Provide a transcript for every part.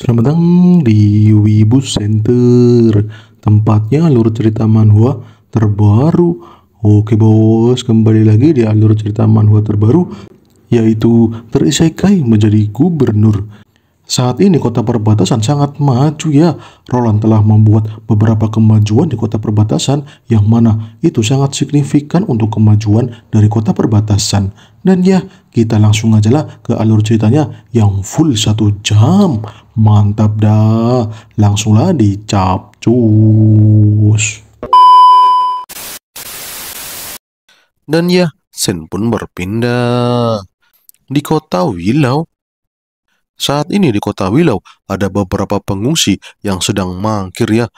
Selamat datang di Wibu Center, tempatnya alur cerita manhwa terbaru. Oke bos, kembali lagi di alur cerita manhwa terbaru, yaitu terisekai menjadi gubernur. Saat ini kota perbatasan sangat maju ya. Roland telah membuat beberapa kemajuan di kota perbatasan yang mana itu sangat signifikan untuk kemajuan dari kota perbatasan. Dan ya, kita langsung aja lah ke alur ceritanya yang full satu jam. Mantap dah, langsunglah dicap cus. Dan ya, Sen pun berpindah. Di kota Wilau, saat ini di kota Willow ada beberapa pengungsi yang sedang mangkir ya.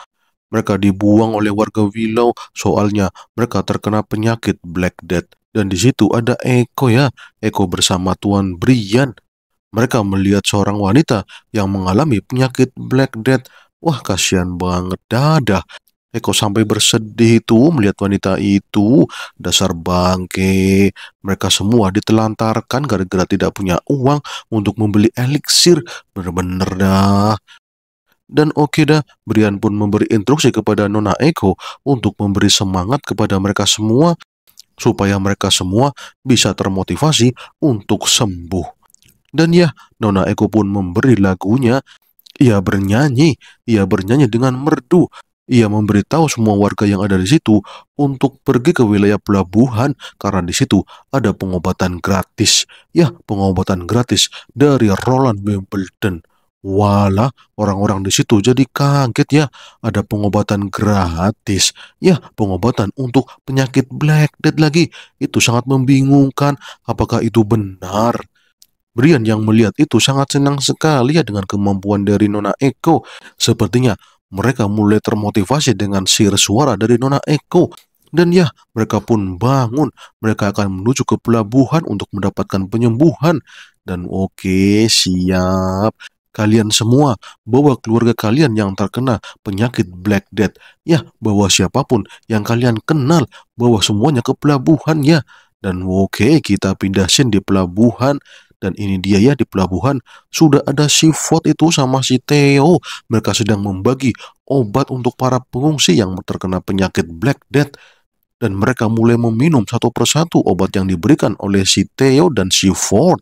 Mereka dibuang oleh warga Willow soalnya mereka terkena penyakit Black Death. Dan di situ ada Eko ya, Eko bersama Tuan Brian. Mereka melihat seorang wanita yang mengalami penyakit Black Death. Wah kasihan banget dadah Eko eh, sampai bersedih itu melihat wanita itu, dasar bangke. Mereka semua ditelantarkan gara-gara tidak punya uang untuk membeli eliksir. Benar-benar dah. Dan oke dah, Brian pun memberi instruksi kepada Nona Eko untuk memberi semangat kepada mereka semua supaya mereka semua bisa termotivasi untuk sembuh. Dan ya, Nona Eko pun memberi lagunya. Ia bernyanyi, ia bernyanyi dengan merdu ia memberitahu semua warga yang ada di situ untuk pergi ke wilayah pelabuhan karena di situ ada pengobatan gratis. Ya, pengobatan gratis dari Roland Wimbledon. Walah, orang-orang di situ jadi kaget ya, ada pengobatan gratis. Ya, pengobatan untuk penyakit black death lagi. Itu sangat membingungkan apakah itu benar. Brian yang melihat itu sangat senang sekali ya dengan kemampuan dari Nona Eko. Sepertinya mereka mulai termotivasi dengan sihir suara dari Nona Eko. Dan ya, mereka pun bangun. Mereka akan menuju ke pelabuhan untuk mendapatkan penyembuhan. Dan oke, okay, siap. Kalian semua bawa keluarga kalian yang terkena penyakit Black Death. Ya, bawa siapapun yang kalian kenal, bawa semuanya ke pelabuhan ya. Dan oke, okay, kita scene di pelabuhan dan ini dia ya di pelabuhan sudah ada si Ford itu sama si Theo. Mereka sedang membagi obat untuk para pengungsi yang terkena penyakit Black Death. Dan mereka mulai meminum satu persatu obat yang diberikan oleh si Theo dan si Ford.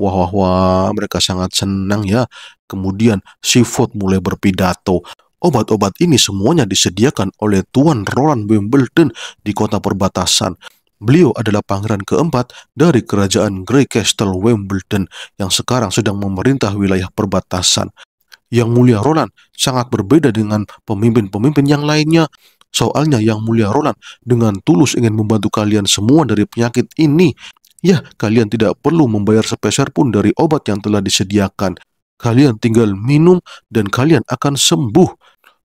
Wah, wah, wah, mereka sangat senang ya. Kemudian si Ford mulai berpidato. Obat-obat ini semuanya disediakan oleh Tuan Roland Wimbledon di kota perbatasan. Beliau adalah pangeran keempat dari kerajaan Grey Castle Wimbledon yang sekarang sedang memerintah wilayah perbatasan. Yang Mulia Roland sangat berbeda dengan pemimpin-pemimpin yang lainnya. Soalnya Yang Mulia Roland dengan tulus ingin membantu kalian semua dari penyakit ini. Ya, kalian tidak perlu membayar sepeser pun dari obat yang telah disediakan. Kalian tinggal minum dan kalian akan sembuh.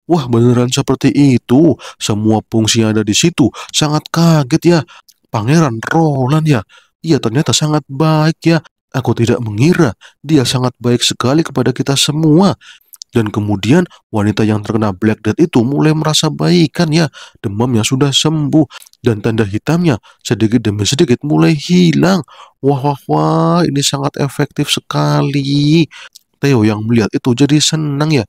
Wah, beneran seperti itu. Semua fungsi yang ada di situ sangat kaget ya. Pangeran Roland ya, ia ternyata sangat baik ya. Aku tidak mengira dia sangat baik sekali kepada kita semua. Dan kemudian wanita yang terkena Black Death itu mulai merasa baikan ya, demamnya sudah sembuh dan tanda hitamnya sedikit demi sedikit mulai hilang. Wah wah wah, ini sangat efektif sekali. Theo yang melihat itu jadi senang ya.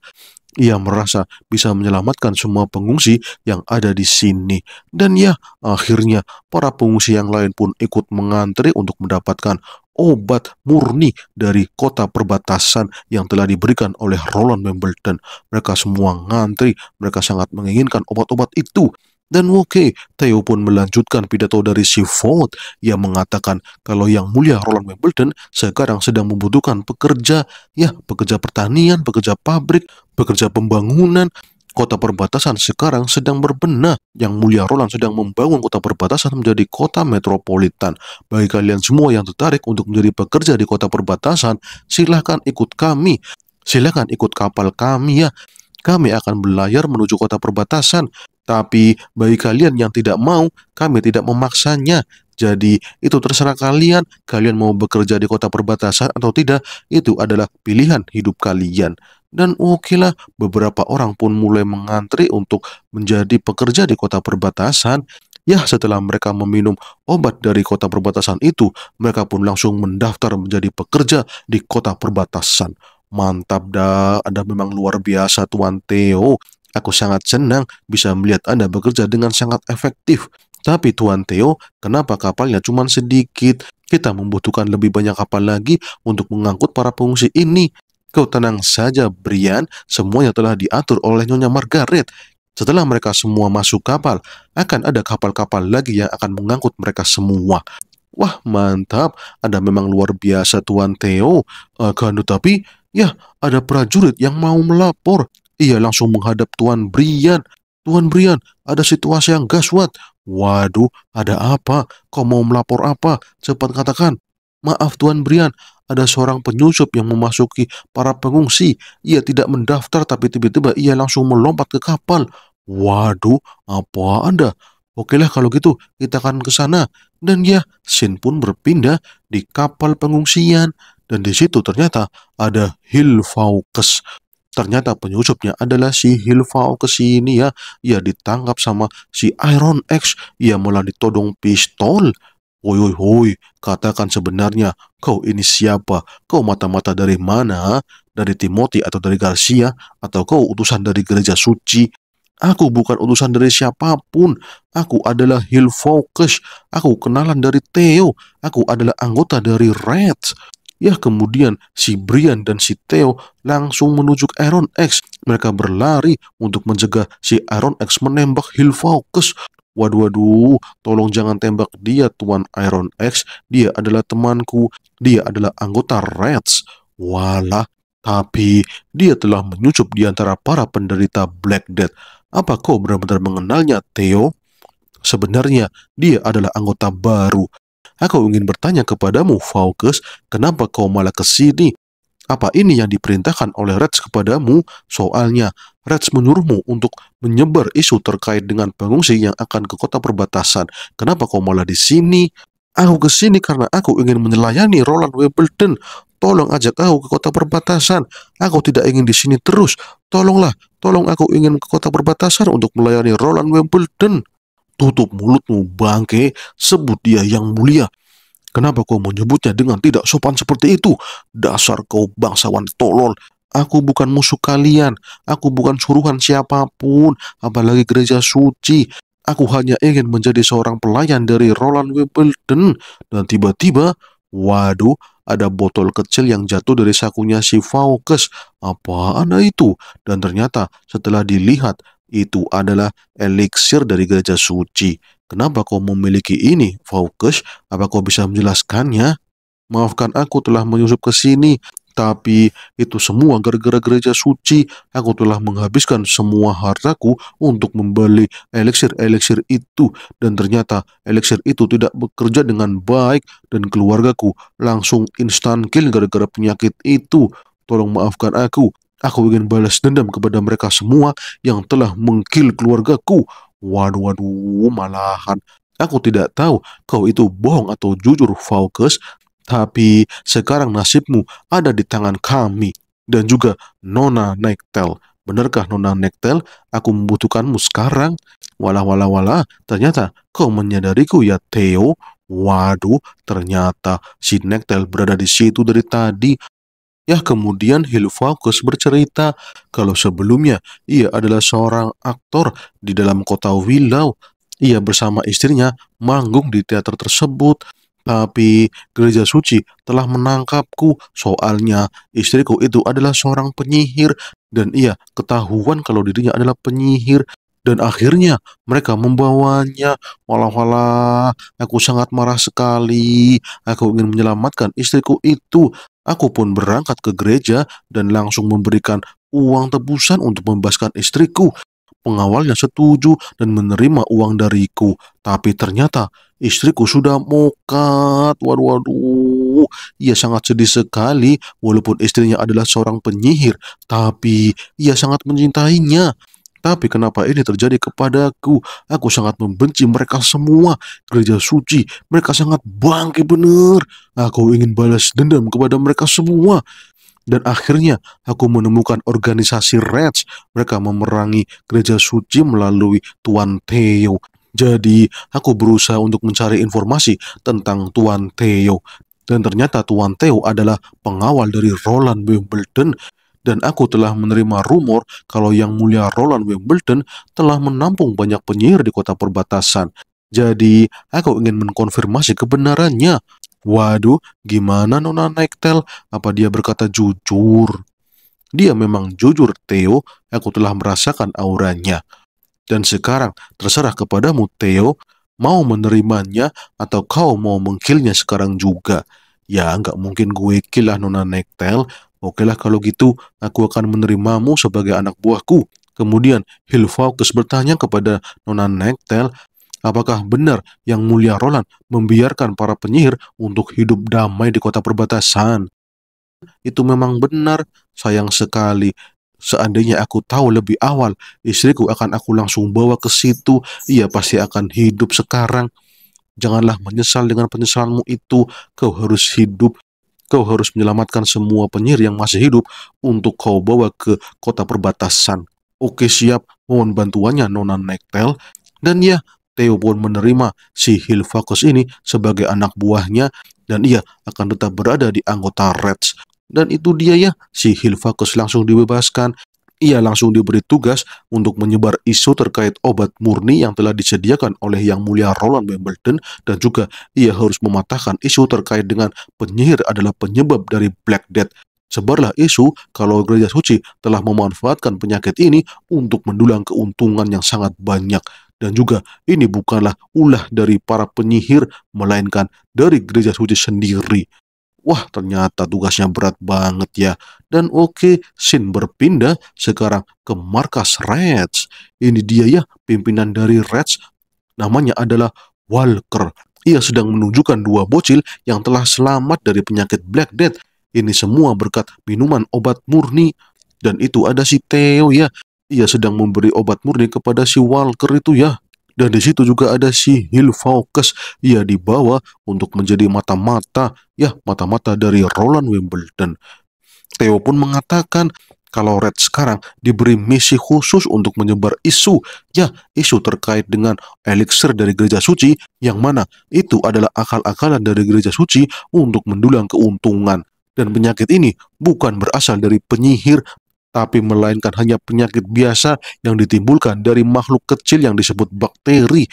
Ia merasa bisa menyelamatkan semua pengungsi yang ada di sini. Dan ya, akhirnya para pengungsi yang lain pun ikut mengantri untuk mendapatkan obat murni dari kota perbatasan yang telah diberikan oleh Roland Wimbledon. Mereka semua ngantri, mereka sangat menginginkan obat-obat itu. Dan oke, okay, Theo pun melanjutkan pidato dari si Ford yang mengatakan kalau yang mulia Roland Wimbledon sekarang sedang membutuhkan pekerja, ya pekerja pertanian, pekerja pabrik, pekerja pembangunan kota perbatasan sekarang sedang berbenah. Yang mulia Roland sedang membangun kota perbatasan menjadi kota metropolitan. Bagi kalian semua yang tertarik untuk menjadi pekerja di kota perbatasan, silahkan ikut kami. Silahkan ikut kapal kami ya. Kami akan berlayar menuju kota perbatasan. Tapi bagi kalian yang tidak mau, kami tidak memaksanya. Jadi itu terserah kalian, kalian mau bekerja di kota perbatasan atau tidak, itu adalah pilihan hidup kalian. Dan oke lah, beberapa orang pun mulai mengantri untuk menjadi pekerja di kota perbatasan. Ya, setelah mereka meminum obat dari kota perbatasan itu, mereka pun langsung mendaftar menjadi pekerja di kota perbatasan. Mantap dah, Anda memang luar biasa Tuan Theo. Aku sangat senang bisa melihat Anda bekerja dengan sangat efektif. Tapi Tuan Theo, kenapa kapalnya cuma sedikit? Kita membutuhkan lebih banyak kapal lagi untuk mengangkut para pengungsi ini. Kau tenang saja, Brian. Semuanya telah diatur oleh Nyonya Margaret. Setelah mereka semua masuk kapal, akan ada kapal-kapal lagi yang akan mengangkut mereka semua. Wah, mantap. Anda memang luar biasa, Tuan Theo. Akan tetapi, ya, ada prajurit yang mau melapor. Ia langsung menghadap Tuan Brian. Tuan Brian, ada situasi yang gaswat. Waduh, ada apa? Kau mau melapor apa? Cepat katakan. Maaf Tuan Brian, ada seorang penyusup yang memasuki para pengungsi. Ia tidak mendaftar tapi tiba-tiba ia langsung melompat ke kapal. Waduh, apa Anda? Oke lah kalau gitu, kita akan ke sana. Dan ya, Shin pun berpindah di kapal pengungsian. Dan di situ ternyata ada Hilvaukes. Ternyata penyusupnya adalah si Hilvaukes ini ya. Ia ditangkap sama si Iron X. Ia malah ditodong pistol. Oi, oi, oi, katakan sebenarnya, kau ini siapa? Kau mata-mata dari mana? Dari Timoti atau dari Garcia? Atau kau utusan dari gereja suci? Aku bukan utusan dari siapapun. Aku adalah Hill Focus. Aku kenalan dari Theo. Aku adalah anggota dari Red. Ya kemudian si Brian dan si Theo langsung menuju Aaron X. Mereka berlari untuk mencegah si Aaron X menembak Hill Focus. Waduh, waduh, tolong jangan tembak dia Tuan Iron X. Dia adalah temanku. Dia adalah anggota Reds. Walah, tapi dia telah menyucup di antara para penderita Black Death. Apa kau benar-benar mengenalnya, Theo? Sebenarnya, dia adalah anggota baru. Aku ingin bertanya kepadamu, Faukes, kenapa kau malah ke sini? Apa ini yang diperintahkan oleh Reds kepadamu? Soalnya, Reds menyuruhmu untuk menyebar isu terkait dengan pengungsi yang akan ke kota perbatasan. Kenapa kau malah di sini? Aku ke sini karena aku ingin melayani Roland Wimbledon. Tolong ajak aku ke kota perbatasan. Aku tidak ingin di sini terus. Tolonglah, tolong aku ingin ke kota perbatasan untuk melayani Roland Wimbledon. Tutup mulutmu, bangke. Sebut dia yang mulia. Kenapa kau menyebutnya dengan tidak sopan seperti itu? Dasar kau bangsawan tolol. Aku bukan musuh kalian. Aku bukan suruhan siapapun, apalagi gereja suci. Aku hanya ingin menjadi seorang pelayan dari Roland Wimbledon. Dan tiba-tiba, waduh, ada botol kecil yang jatuh dari sakunya si Faukes. ada itu? Dan ternyata setelah dilihat, itu adalah eliksir dari gereja suci. Kenapa kau memiliki ini, Faukes? Apa kau bisa menjelaskannya? Maafkan aku telah menyusup ke sini, tapi itu semua gara-gara gereja suci. Aku telah menghabiskan semua hartaku untuk membeli eliksir-eliksir itu, dan ternyata eliksir itu tidak bekerja dengan baik, dan keluargaku langsung instan kill gara-gara penyakit itu. Tolong maafkan aku. Aku ingin balas dendam kepada mereka semua yang telah mengkill keluargaku. Waduh, waduh, malahan. Aku tidak tahu kau itu bohong atau jujur, Faukes. Tapi sekarang nasibmu ada di tangan kami. Dan juga Nona Nektel. Benarkah Nona Nektel? Aku membutuhkanmu sekarang. Walah, walah, walah. Ternyata kau menyadariku ya, Theo. Waduh, ternyata si Nektel berada di situ dari tadi. Ya, kemudian Hilfaucus bercerita kalau sebelumnya ia adalah seorang aktor di dalam kota Willow. Ia bersama istrinya manggung di teater tersebut, tapi gereja suci telah menangkapku. Soalnya istriku itu adalah seorang penyihir dan ia ketahuan kalau dirinya adalah penyihir dan akhirnya mereka membawanya. walau walah, aku sangat marah sekali. Aku ingin menyelamatkan istriku itu, Aku pun berangkat ke gereja dan langsung memberikan uang tebusan untuk membebaskan istriku. Pengawalnya setuju dan menerima uang dariku. Tapi ternyata istriku sudah mokat. Waduh, waduh. Ia sangat sedih sekali walaupun istrinya adalah seorang penyihir. Tapi ia sangat mencintainya. Tapi kenapa ini terjadi kepadaku? Aku sangat membenci mereka semua. Gereja suci, mereka sangat bangkit, benar. Aku ingin balas dendam kepada mereka semua. Dan akhirnya aku menemukan organisasi Reds. Mereka memerangi gereja suci melalui Tuan Theo. Jadi aku berusaha untuk mencari informasi tentang Tuan Theo. Dan ternyata Tuan Theo adalah pengawal dari Roland Wimbledon dan aku telah menerima rumor kalau Yang Mulia Roland Wimbledon telah menampung banyak penyihir di kota perbatasan. Jadi, aku ingin mengkonfirmasi kebenarannya. Waduh, gimana Nona Nektel? Apa dia berkata jujur? Dia memang jujur, Theo. Aku telah merasakan auranya. Dan sekarang, terserah kepadamu, Theo. Mau menerimanya atau kau mau mengkilnya sekarang juga? Ya, nggak mungkin gue kilah Nona Nektel. Oke lah kalau gitu, aku akan menerimamu sebagai anak buahku. Kemudian Hilfaukes bertanya kepada Nona Nektel, apakah benar yang mulia Roland membiarkan para penyihir untuk hidup damai di kota perbatasan? Itu memang benar, sayang sekali. Seandainya aku tahu lebih awal, istriku akan aku langsung bawa ke situ. Ia pasti akan hidup sekarang. Janganlah menyesal dengan penyesalanmu itu. Kau harus hidup Kau harus menyelamatkan semua penyihir yang masih hidup untuk kau bawa ke kota perbatasan. Oke siap, mohon bantuannya Nona Nektel. Dan ya, Theo pun menerima si Hilvacos ini sebagai anak buahnya dan ia akan tetap berada di anggota Reds. Dan itu dia ya, si Hilvacos langsung dibebaskan ia langsung diberi tugas untuk menyebar isu terkait obat murni yang telah disediakan oleh Yang Mulia Roland Wimbledon dan juga ia harus mematahkan isu terkait dengan penyihir adalah penyebab dari Black Death. Sebarlah isu kalau gereja suci telah memanfaatkan penyakit ini untuk mendulang keuntungan yang sangat banyak. Dan juga ini bukanlah ulah dari para penyihir, melainkan dari gereja suci sendiri. Wah ternyata tugasnya berat banget ya. Dan oke, okay, Shin berpindah sekarang ke markas Reds. Ini dia ya pimpinan dari Reds. Namanya adalah Walker. Ia sedang menunjukkan dua bocil yang telah selamat dari penyakit Black Death. Ini semua berkat minuman obat murni. Dan itu ada si Theo ya. Ia sedang memberi obat murni kepada si Walker itu ya. Dan di situ juga ada si focus. Ia dibawa untuk menjadi mata-mata, ya mata-mata dari Roland Wimbledon. Theo pun mengatakan kalau Red sekarang diberi misi khusus untuk menyebar isu, ya isu terkait dengan elixir dari gereja suci, yang mana itu adalah akal-akalan dari gereja suci untuk mendulang keuntungan. Dan penyakit ini bukan berasal dari penyihir tapi melainkan hanya penyakit biasa yang ditimbulkan dari makhluk kecil yang disebut bakteri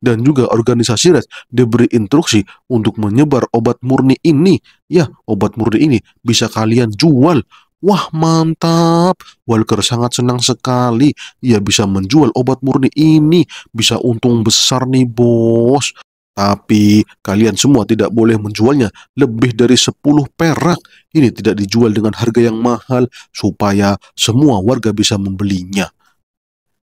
dan juga organisasi red diberi instruksi untuk menyebar obat murni ini. Ya, obat murni ini bisa kalian jual. Wah mantap, Walker sangat senang sekali. Ia bisa menjual obat murni ini, bisa untung besar nih bos. Tapi kalian semua tidak boleh menjualnya lebih dari 10 perak. Ini tidak dijual dengan harga yang mahal supaya semua warga bisa membelinya.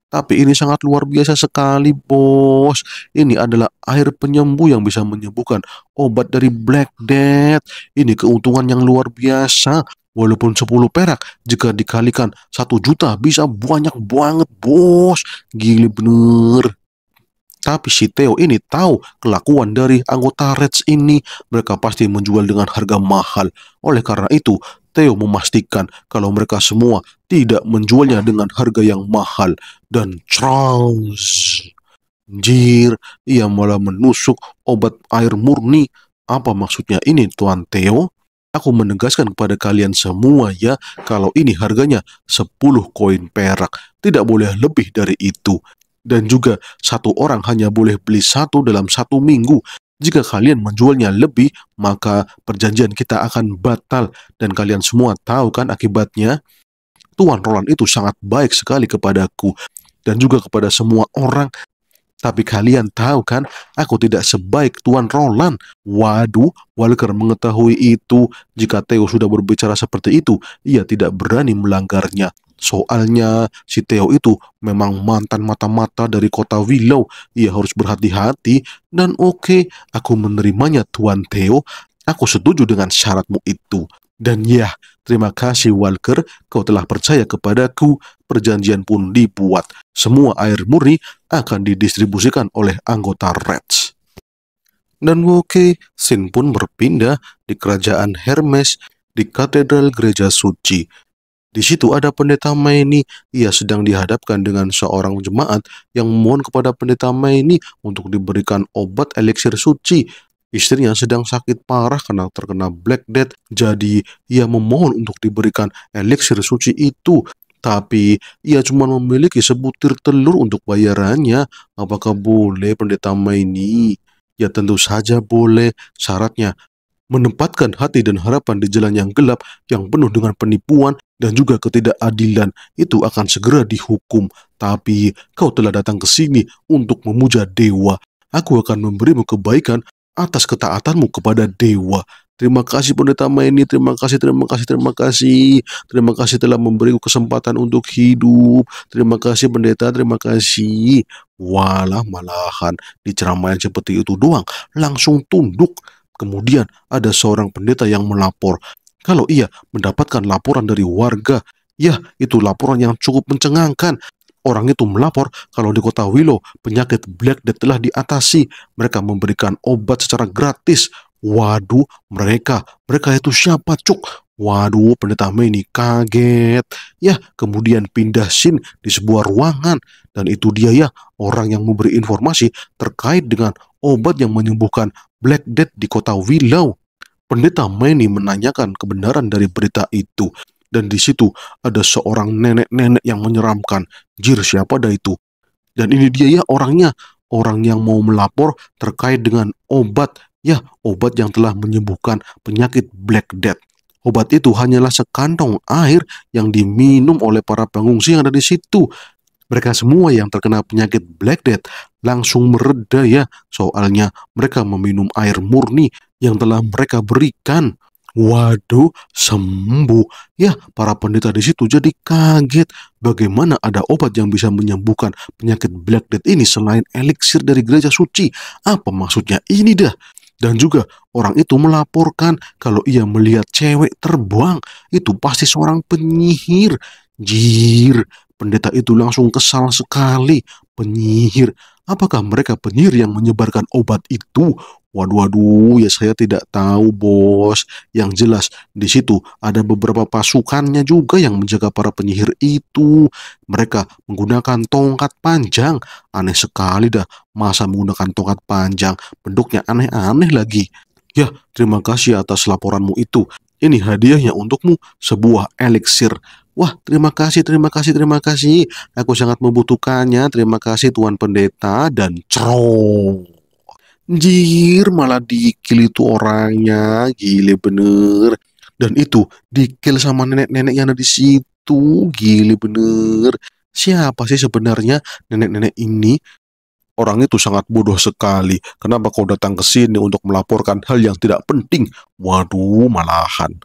Tapi ini sangat luar biasa sekali, bos. Ini adalah air penyembuh yang bisa menyembuhkan obat dari Black Death. Ini keuntungan yang luar biasa. Walaupun 10 perak, jika dikalikan 1 juta bisa banyak banget, bos. Gila bener. Tapi si Theo ini tahu kelakuan dari anggota Reds ini. Mereka pasti menjual dengan harga mahal. Oleh karena itu, Theo memastikan kalau mereka semua tidak menjualnya dengan harga yang mahal. Dan Charles... Jir, ia malah menusuk obat air murni. Apa maksudnya ini, Tuan Theo? Aku menegaskan kepada kalian semua ya, kalau ini harganya 10 koin perak. Tidak boleh lebih dari itu. Dan juga satu orang hanya boleh beli satu dalam satu minggu. Jika kalian menjualnya lebih, maka perjanjian kita akan batal. Dan kalian semua tahu kan akibatnya? Tuan Roland itu sangat baik sekali kepadaku dan juga kepada semua orang. Tapi kalian tahu kan, aku tidak sebaik Tuan Roland. Waduh, Walker mengetahui itu. Jika Theo sudah berbicara seperti itu, ia tidak berani melanggarnya. Soalnya si Theo itu memang mantan mata-mata dari kota Willow. Ia harus berhati-hati dan oke, okay, aku menerimanya Tuan Theo. Aku setuju dengan syaratmu itu. Dan ya, terima kasih Walker, kau telah percaya kepadaku. Perjanjian pun dibuat. Semua air murni akan didistribusikan oleh anggota Reds. Dan oke, okay, Sin pun berpindah di kerajaan Hermes di Katedral Gereja Suci. Di situ ada pendeta Maini, ia sedang dihadapkan dengan seorang jemaat yang mohon kepada pendeta Maini untuk diberikan obat eliksir suci. Istrinya sedang sakit parah karena terkena black death, jadi ia memohon untuk diberikan eliksir suci itu. Tapi ia cuma memiliki sebutir telur untuk bayarannya. Apakah boleh pendeta Maini? Ya tentu saja boleh, syaratnya menempatkan hati dan harapan di jalan yang gelap yang penuh dengan penipuan dan juga ketidakadilan itu akan segera dihukum. Tapi kau telah datang ke sini untuk memuja dewa. Aku akan memberimu kebaikan atas ketaatanmu kepada dewa. Terima kasih pendeta ini. terima kasih, terima kasih, terima kasih. Terima kasih telah memberiku kesempatan untuk hidup. Terima kasih pendeta, terima kasih. Walah malahan, di ceramah yang seperti itu doang, langsung tunduk Kemudian ada seorang pendeta yang melapor. Kalau ia mendapatkan laporan dari warga, ya itu laporan yang cukup mencengangkan. Orang itu melapor kalau di kota Willow penyakit Black Death telah diatasi. Mereka memberikan obat secara gratis. Waduh, mereka, mereka itu siapa cuk? Waduh, pendeta ini kaget. Ya, kemudian pindah sin di sebuah ruangan. Dan itu dia ya, orang yang memberi informasi terkait dengan obat yang menyembuhkan Black Death di kota Willow. Pendeta Manny menanyakan kebenaran dari berita itu. Dan di situ ada seorang nenek-nenek yang menyeramkan. Jir siapa dah itu? Dan ini dia ya orangnya. Orang yang mau melapor terkait dengan obat. Ya, obat yang telah menyembuhkan penyakit Black Death. Obat itu hanyalah sekantong air yang diminum oleh para pengungsi yang ada di situ. Mereka semua yang terkena penyakit Black Death langsung mereda ya, soalnya mereka meminum air murni yang telah mereka berikan. Waduh, sembuh. Ya, para pendeta di situ jadi kaget. Bagaimana ada obat yang bisa menyembuhkan penyakit Black Death ini selain eliksir dari gereja suci? Apa maksudnya ini dah? Dan juga orang itu melaporkan kalau ia melihat cewek terbuang itu pasti seorang penyihir. Jir, Pendeta itu langsung kesal sekali. Penyihir. Apakah mereka penyihir yang menyebarkan obat itu? Waduh, waduh, ya saya tidak tahu, bos. Yang jelas, di situ ada beberapa pasukannya juga yang menjaga para penyihir itu. Mereka menggunakan tongkat panjang. Aneh sekali dah, masa menggunakan tongkat panjang? Bentuknya aneh-aneh lagi. Ya, terima kasih atas laporanmu itu. Ini hadiahnya untukmu, sebuah eliksir. Wah, terima kasih, terima kasih, terima kasih. Aku sangat membutuhkannya. Terima kasih Tuan Pendeta dan Cro. Jir, malah dikil itu orangnya. Gile bener. Dan itu dikil sama nenek-nenek yang ada di situ. Gile bener. Siapa sih sebenarnya nenek-nenek ini? Orang itu sangat bodoh sekali. Kenapa kau datang ke sini untuk melaporkan hal yang tidak penting? Waduh, malahan.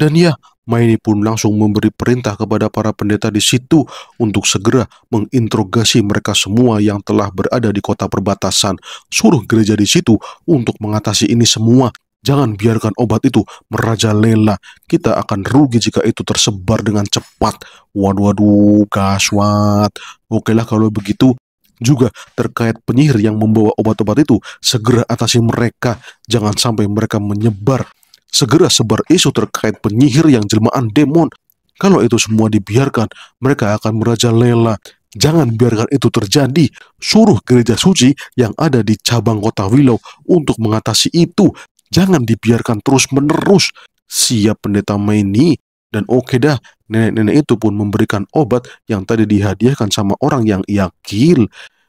Dan ya, Maini pun langsung memberi perintah kepada para pendeta di situ untuk segera menginterogasi mereka semua yang telah berada di kota perbatasan. Suruh gereja di situ untuk mengatasi ini semua. Jangan biarkan obat itu merajalela. Kita akan rugi jika itu tersebar dengan cepat. Waduh, waduh, kaswat. Oke lah kalau begitu, juga terkait penyihir yang membawa obat-obat itu, segera atasi mereka. Jangan sampai mereka menyebar segera sebar isu terkait penyihir yang jelmaan demon. Kalau itu semua dibiarkan, mereka akan merajalela. Jangan biarkan itu terjadi. Suruh gereja suci yang ada di cabang kota Willow untuk mengatasi itu. Jangan dibiarkan terus-menerus. Siap pendeta Maini. Dan oke dah, nenek-nenek itu pun memberikan obat yang tadi dihadiahkan sama orang yang ia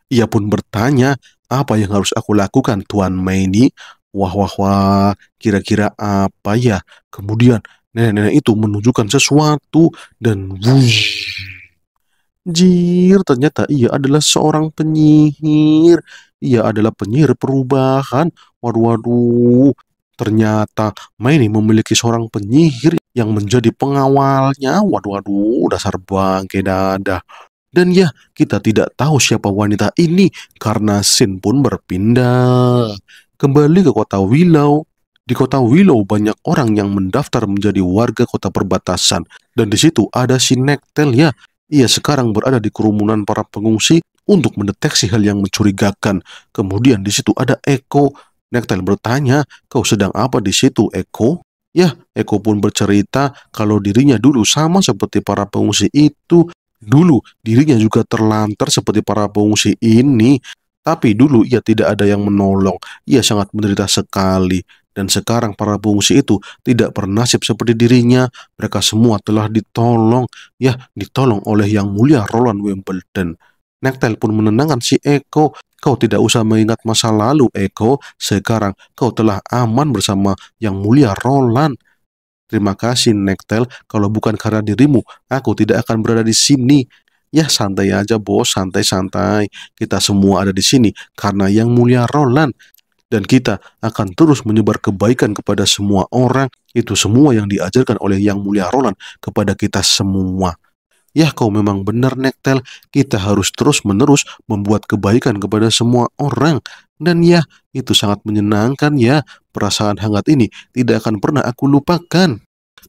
Ia pun bertanya, apa yang harus aku lakukan Tuan Maini? Wah, wah, wah, kira-kira apa ya? Kemudian nenek-nenek itu menunjukkan sesuatu dan wuih Jir, ternyata ia adalah seorang penyihir. Ia adalah penyihir perubahan. Waduh, waduh. Ternyata Maini memiliki seorang penyihir yang menjadi pengawalnya. Waduh, waduh, dasar bangke dada. Dan ya, kita tidak tahu siapa wanita ini karena Sin pun berpindah kembali ke kota Willow. Di kota Willow banyak orang yang mendaftar menjadi warga kota perbatasan. Dan di situ ada si Nektel ya. Ia sekarang berada di kerumunan para pengungsi untuk mendeteksi hal yang mencurigakan. Kemudian di situ ada Eko. Nektel bertanya, kau sedang apa di situ Eko? Ya, Eko pun bercerita kalau dirinya dulu sama seperti para pengungsi itu. Dulu dirinya juga terlantar seperti para pengungsi ini tapi dulu ia tidak ada yang menolong, ia sangat menderita sekali. Dan sekarang para pengungsi itu tidak bernasib seperti dirinya, mereka semua telah ditolong, ya ditolong oleh yang mulia Roland Wimbledon. Nektel pun menenangkan si Eko, kau tidak usah mengingat masa lalu Eko, sekarang kau telah aman bersama yang mulia Roland. Terima kasih Nektel, kalau bukan karena dirimu, aku tidak akan berada di sini. Ya santai aja bos, santai-santai. Kita semua ada di sini karena yang mulia Roland. Dan kita akan terus menyebar kebaikan kepada semua orang. Itu semua yang diajarkan oleh yang mulia Roland kepada kita semua. Ya kau memang benar Nektel, kita harus terus-menerus membuat kebaikan kepada semua orang. Dan ya, itu sangat menyenangkan ya, perasaan hangat ini tidak akan pernah aku lupakan.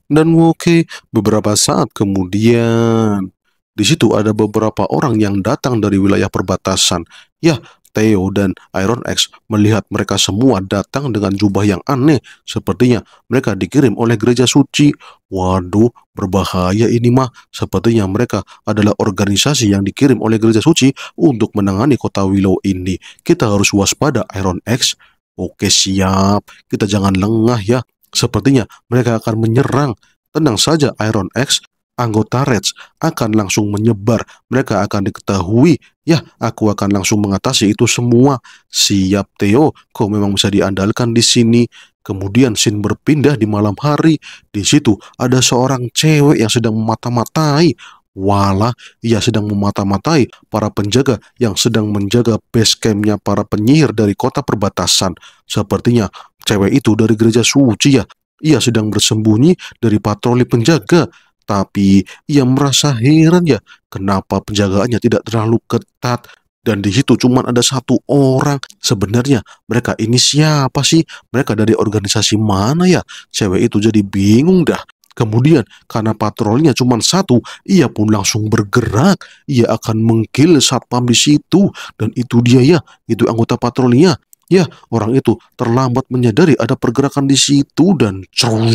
Dan oke, okay, beberapa saat kemudian... Di situ ada beberapa orang yang datang dari wilayah perbatasan. Ya, Theo dan Iron X melihat mereka semua datang dengan jubah yang aneh. Sepertinya mereka dikirim oleh gereja suci. Waduh, berbahaya ini mah. Sepertinya mereka adalah organisasi yang dikirim oleh gereja suci untuk menangani kota Willow ini. Kita harus waspada Iron X. Oke siap, kita jangan lengah ya. Sepertinya mereka akan menyerang. Tenang saja Iron X, anggota Reds akan langsung menyebar. Mereka akan diketahui, ya aku akan langsung mengatasi itu semua. Siap Theo, kau memang bisa diandalkan di sini. Kemudian Sin berpindah di malam hari. Di situ ada seorang cewek yang sedang memata-matai. Walah, ia sedang memata-matai para penjaga yang sedang menjaga base campnya para penyihir dari kota perbatasan. Sepertinya cewek itu dari gereja suci ya. Ia sedang bersembunyi dari patroli penjaga tapi ia merasa heran ya, kenapa penjagaannya tidak terlalu ketat dan di situ cuma ada satu orang. Sebenarnya mereka ini siapa sih? Mereka dari organisasi mana ya? Cewek itu jadi bingung dah. Kemudian karena patrolnya cuma satu, ia pun langsung bergerak. Ia akan mengkill satpam di situ dan itu dia ya, itu anggota patrolnya. Ya, orang itu terlambat menyadari ada pergerakan di situ dan cong.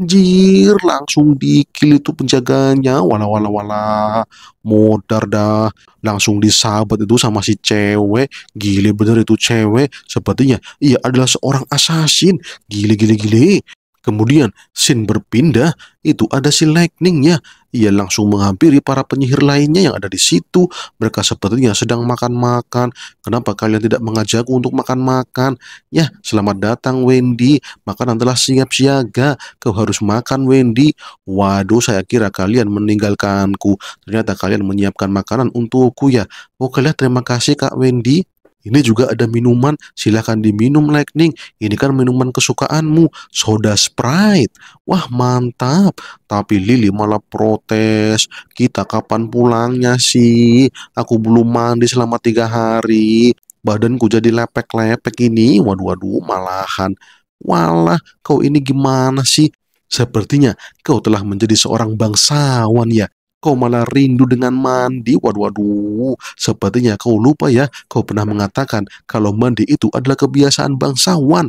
Anjir, langsung dikil itu penjaganya. Wala wala wala. Modar dah. Langsung disabet itu sama si cewek. Gile bener itu cewek. Sepertinya ia adalah seorang asasin. Gile gile gile. Kemudian Sin berpindah, itu ada si Lightning Lightningnya. Ia langsung menghampiri para penyihir lainnya yang ada di situ. Mereka sepertinya sedang makan-makan. Kenapa kalian tidak mengajakku untuk makan-makan? Ya, selamat datang Wendy. Makanan telah siap siaga. Kau harus makan Wendy. Waduh, saya kira kalian meninggalkanku. Ternyata kalian menyiapkan makanan untukku ya. Oke kalian terima kasih Kak Wendy. Ini juga ada minuman, silahkan diminum Lightning. Ini kan minuman kesukaanmu, soda Sprite. Wah mantap, tapi Lily malah protes. Kita kapan pulangnya sih? Aku belum mandi selama tiga hari. Badanku jadi lepek-lepek ini. Waduh, waduh, malahan. Walah, kau ini gimana sih? Sepertinya kau telah menjadi seorang bangsawan ya. Kau malah rindu dengan mandi. Waduh, waduh. Sepertinya kau lupa ya. Kau pernah mengatakan kalau mandi itu adalah kebiasaan bangsawan.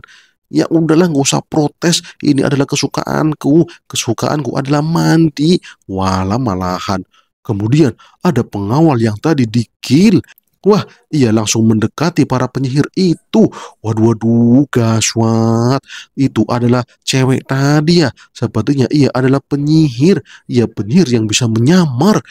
Ya udahlah nggak usah protes. Ini adalah kesukaanku. Kesukaanku adalah mandi. Walau malahan. Kemudian ada pengawal yang tadi dikil. Wah, ia langsung mendekati para penyihir itu. Waduh, waduh, gaswat. Itu adalah cewek tadi ya. Sepertinya ia adalah penyihir. Ia penyihir yang bisa menyamar.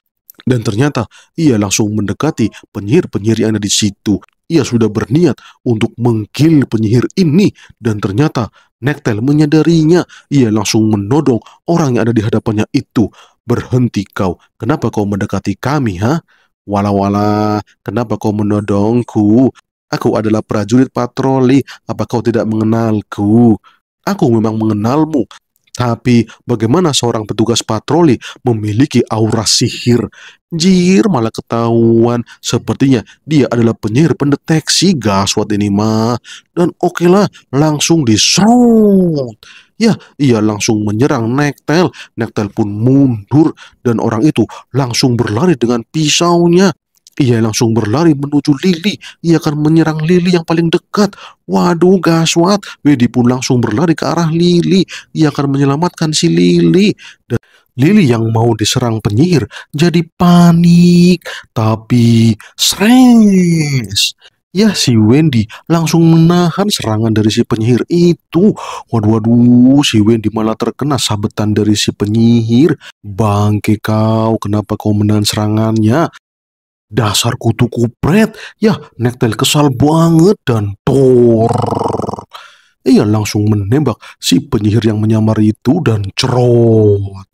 Dan ternyata ia langsung mendekati penyihir-penyihir yang ada di situ. Ia sudah berniat untuk menggil penyihir ini. Dan ternyata Nektel menyadarinya. Ia langsung menodong orang yang ada di hadapannya itu. Berhenti kau. Kenapa kau mendekati kami, ha? Wala-wala, kenapa kau menodongku? Aku adalah prajurit patroli, apa kau tidak mengenalku? Aku memang mengenalmu, tapi bagaimana seorang petugas patroli memiliki aura sihir? Jir malah ketahuan. Sepertinya dia adalah penyihir pendeteksi gaswat ini mah. Dan okelah lah, langsung disrut. Ya, ia langsung menyerang Nektel. Nektel pun mundur dan orang itu langsung berlari dengan pisaunya. Ia langsung berlari menuju Lili. Ia akan menyerang Lili yang paling dekat. Waduh, Gaswat. Wedi pun langsung berlari ke arah Lili. Ia akan menyelamatkan si Lili. Dan Lili yang mau diserang penyihir jadi panik. Tapi, sres. Ya si Wendy langsung menahan serangan dari si penyihir itu. Waduh waduh si Wendy malah terkena sabetan dari si penyihir. Bangke kau kenapa kau menahan serangannya? Dasar kutu kupret. Ya Nektel kesal banget dan tor. Ia langsung menembak si penyihir yang menyamar itu dan cerot.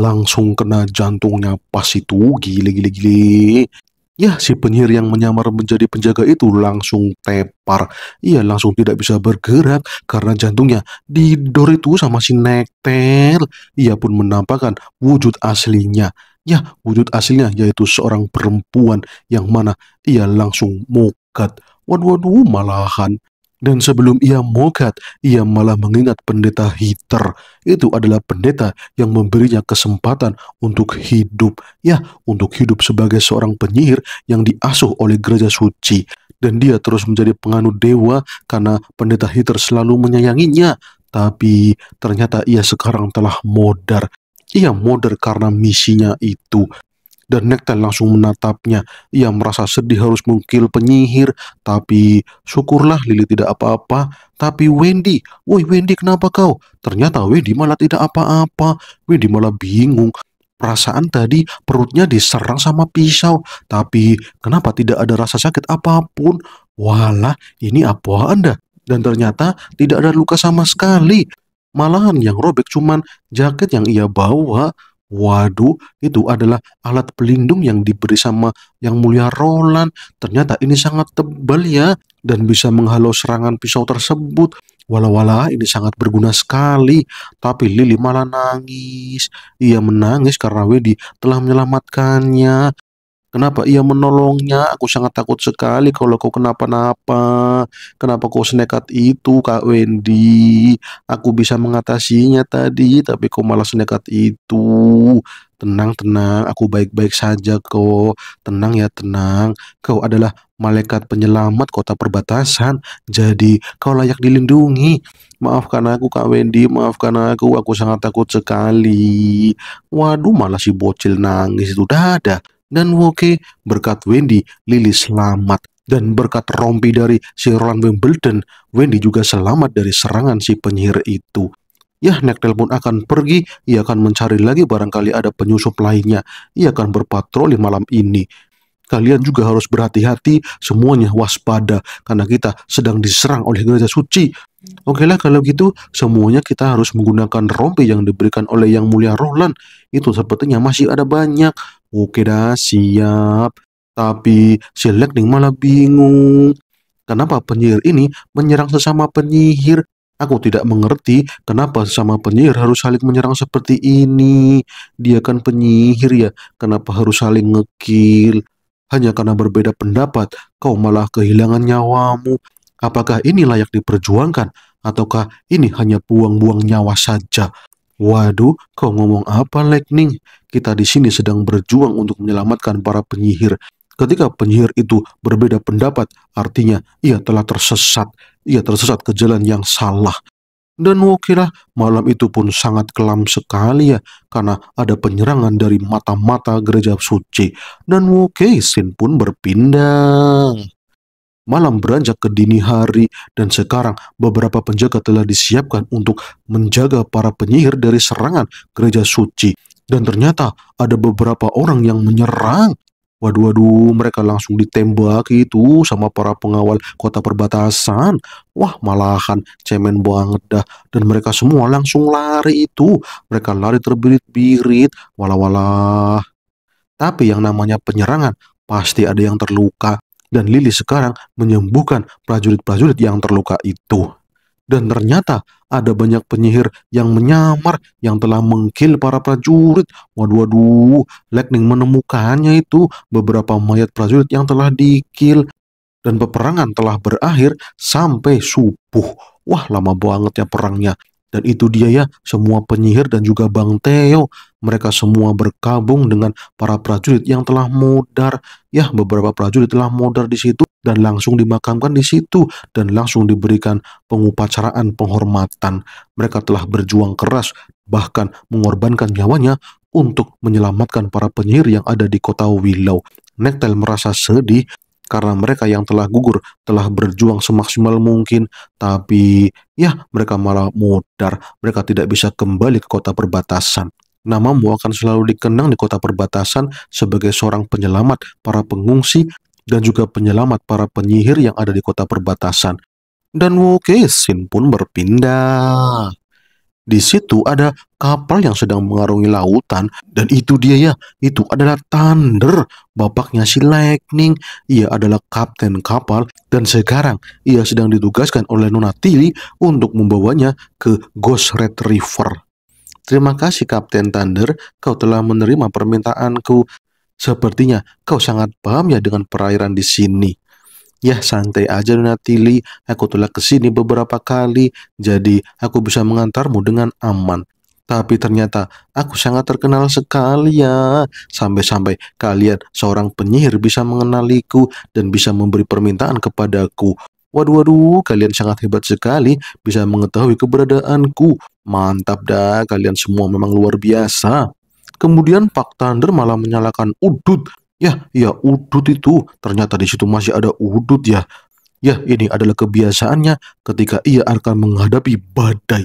Langsung kena jantungnya pas itu gile gile gile. Ya, si penyihir yang menyamar menjadi penjaga itu langsung tepar. Ia langsung tidak bisa bergerak karena jantungnya didor itu sama si nektar. Ia pun menampakkan wujud aslinya. Ya, wujud aslinya yaitu seorang perempuan yang mana ia langsung mukat. Waduh, waduh, malahan dan sebelum ia mokat, ia malah mengingat pendeta Hiter. Itu adalah pendeta yang memberinya kesempatan untuk hidup. Ya, untuk hidup sebagai seorang penyihir yang diasuh oleh gereja suci. Dan dia terus menjadi penganut dewa karena pendeta Hiter selalu menyayanginya. Tapi ternyata ia sekarang telah modar. Ia modar karena misinya itu dan Nektel langsung menatapnya. Ia merasa sedih harus mengkil penyihir, tapi syukurlah Lily tidak apa-apa. Tapi Wendy, woi Wendy kenapa kau? Ternyata Wendy malah tidak apa-apa. Wendy malah bingung. Perasaan tadi perutnya diserang sama pisau, tapi kenapa tidak ada rasa sakit apapun? Walah, ini apa anda? Dan ternyata tidak ada luka sama sekali. Malahan yang robek cuman jaket yang ia bawa. Waduh, itu adalah alat pelindung yang diberi sama yang mulia Roland. Ternyata ini sangat tebal ya dan bisa menghalau serangan pisau tersebut. Wala-wala ini sangat berguna sekali, tapi Lily malah nangis. Ia menangis karena Wedi telah menyelamatkannya. Kenapa? Ia menolongnya. Aku sangat takut sekali kalau kau kenapa-napa. Kenapa kau senekat itu, Kak Wendy? Aku bisa mengatasinya tadi, tapi kau malah senekat itu. Tenang, tenang. Aku baik-baik saja kau. Tenang ya, tenang. Kau adalah malaikat penyelamat kota perbatasan. Jadi, kau layak dilindungi. Maafkan aku Kak Wendy, maafkan aku, aku sangat takut sekali. Waduh, malah si bocil nangis itu dadah dan Woke, berkat Wendy, Lily selamat. Dan berkat rompi dari si Roland Wimbledon, Wendy juga selamat dari serangan si penyihir itu. Yah, Nektel pun akan pergi, ia akan mencari lagi barangkali ada penyusup lainnya. Ia akan berpatroli malam ini. Kalian juga harus berhati-hati, semuanya waspada, karena kita sedang diserang oleh gereja suci. Oke lah kalau gitu, semuanya kita harus menggunakan rompi yang diberikan oleh Yang Mulia Roland. Itu sepertinya masih ada banyak. Oke dah, siap. Tapi si Lightning malah bingung. Kenapa penyihir ini menyerang sesama penyihir? Aku tidak mengerti kenapa sesama penyihir harus saling menyerang seperti ini. Dia kan penyihir ya, kenapa harus saling ngekill? Hanya karena berbeda pendapat, kau malah kehilangan nyawamu. Apakah ini layak diperjuangkan? Ataukah ini hanya buang-buang nyawa saja? Waduh, kau ngomong apa, Lightning? Kita di sini sedang berjuang untuk menyelamatkan para penyihir. Ketika penyihir itu berbeda pendapat, artinya ia telah tersesat. Ia tersesat ke jalan yang salah. Dan wakilah malam itu pun sangat kelam sekali ya, karena ada penyerangan dari mata-mata gereja suci. Dan wakil pun berpindah. Malam beranjak ke dini hari dan sekarang beberapa penjaga telah disiapkan untuk menjaga para penyihir dari serangan gereja suci. Dan ternyata ada beberapa orang yang menyerang. Waduh, waduh, mereka langsung ditembak itu sama para pengawal kota perbatasan. Wah, malahan cemen banget dah. Dan mereka semua langsung lari itu. Mereka lari terbirit-birit, walah-walah. Tapi yang namanya penyerangan, pasti ada yang terluka dan Lily sekarang menyembuhkan prajurit-prajurit yang terluka itu. Dan ternyata ada banyak penyihir yang menyamar yang telah mengkil para prajurit. Waduh, waduh, Lightning menemukannya itu beberapa mayat prajurit yang telah dikil. Dan peperangan telah berakhir sampai subuh. Wah, lama banget ya perangnya. Dan itu dia ya, semua penyihir dan juga Bang Teo. Mereka semua berkabung dengan para prajurit yang telah modar. Ya, beberapa prajurit telah modar di situ dan langsung dimakamkan di situ dan langsung diberikan pengupacaraan penghormatan. Mereka telah berjuang keras bahkan mengorbankan nyawanya untuk menyelamatkan para penyihir yang ada di kota Willow. Nektel merasa sedih karena mereka yang telah gugur telah berjuang semaksimal mungkin, tapi ya mereka malah mudar, mereka tidak bisa kembali ke kota perbatasan. Namamu akan selalu dikenang di kota perbatasan sebagai seorang penyelamat para pengungsi dan juga penyelamat para penyihir yang ada di kota perbatasan. Dan Sin pun berpindah. Di situ ada kapal yang sedang mengarungi lautan dan itu dia ya, itu adalah Thunder, bapaknya si Lightning. Ia adalah kapten kapal dan sekarang ia sedang ditugaskan oleh Nona Tilly untuk membawanya ke Ghost Red River. Terima kasih Kapten Thunder, kau telah menerima permintaanku. Sepertinya kau sangat paham ya dengan perairan di sini. Ya santai aja Donatili, aku telah kesini beberapa kali, jadi aku bisa mengantarmu dengan aman. Tapi ternyata aku sangat terkenal sekali ya. Sampai-sampai kalian seorang penyihir bisa mengenaliku dan bisa memberi permintaan kepadaku. Waduh, waduh, kalian sangat hebat sekali bisa mengetahui keberadaanku. Mantap dah, kalian semua memang luar biasa. Kemudian Pak Thunder malah menyalakan Udut Ya, ya udut itu. Ternyata di situ masih ada udut ya. Ya, ini adalah kebiasaannya ketika ia akan menghadapi badai.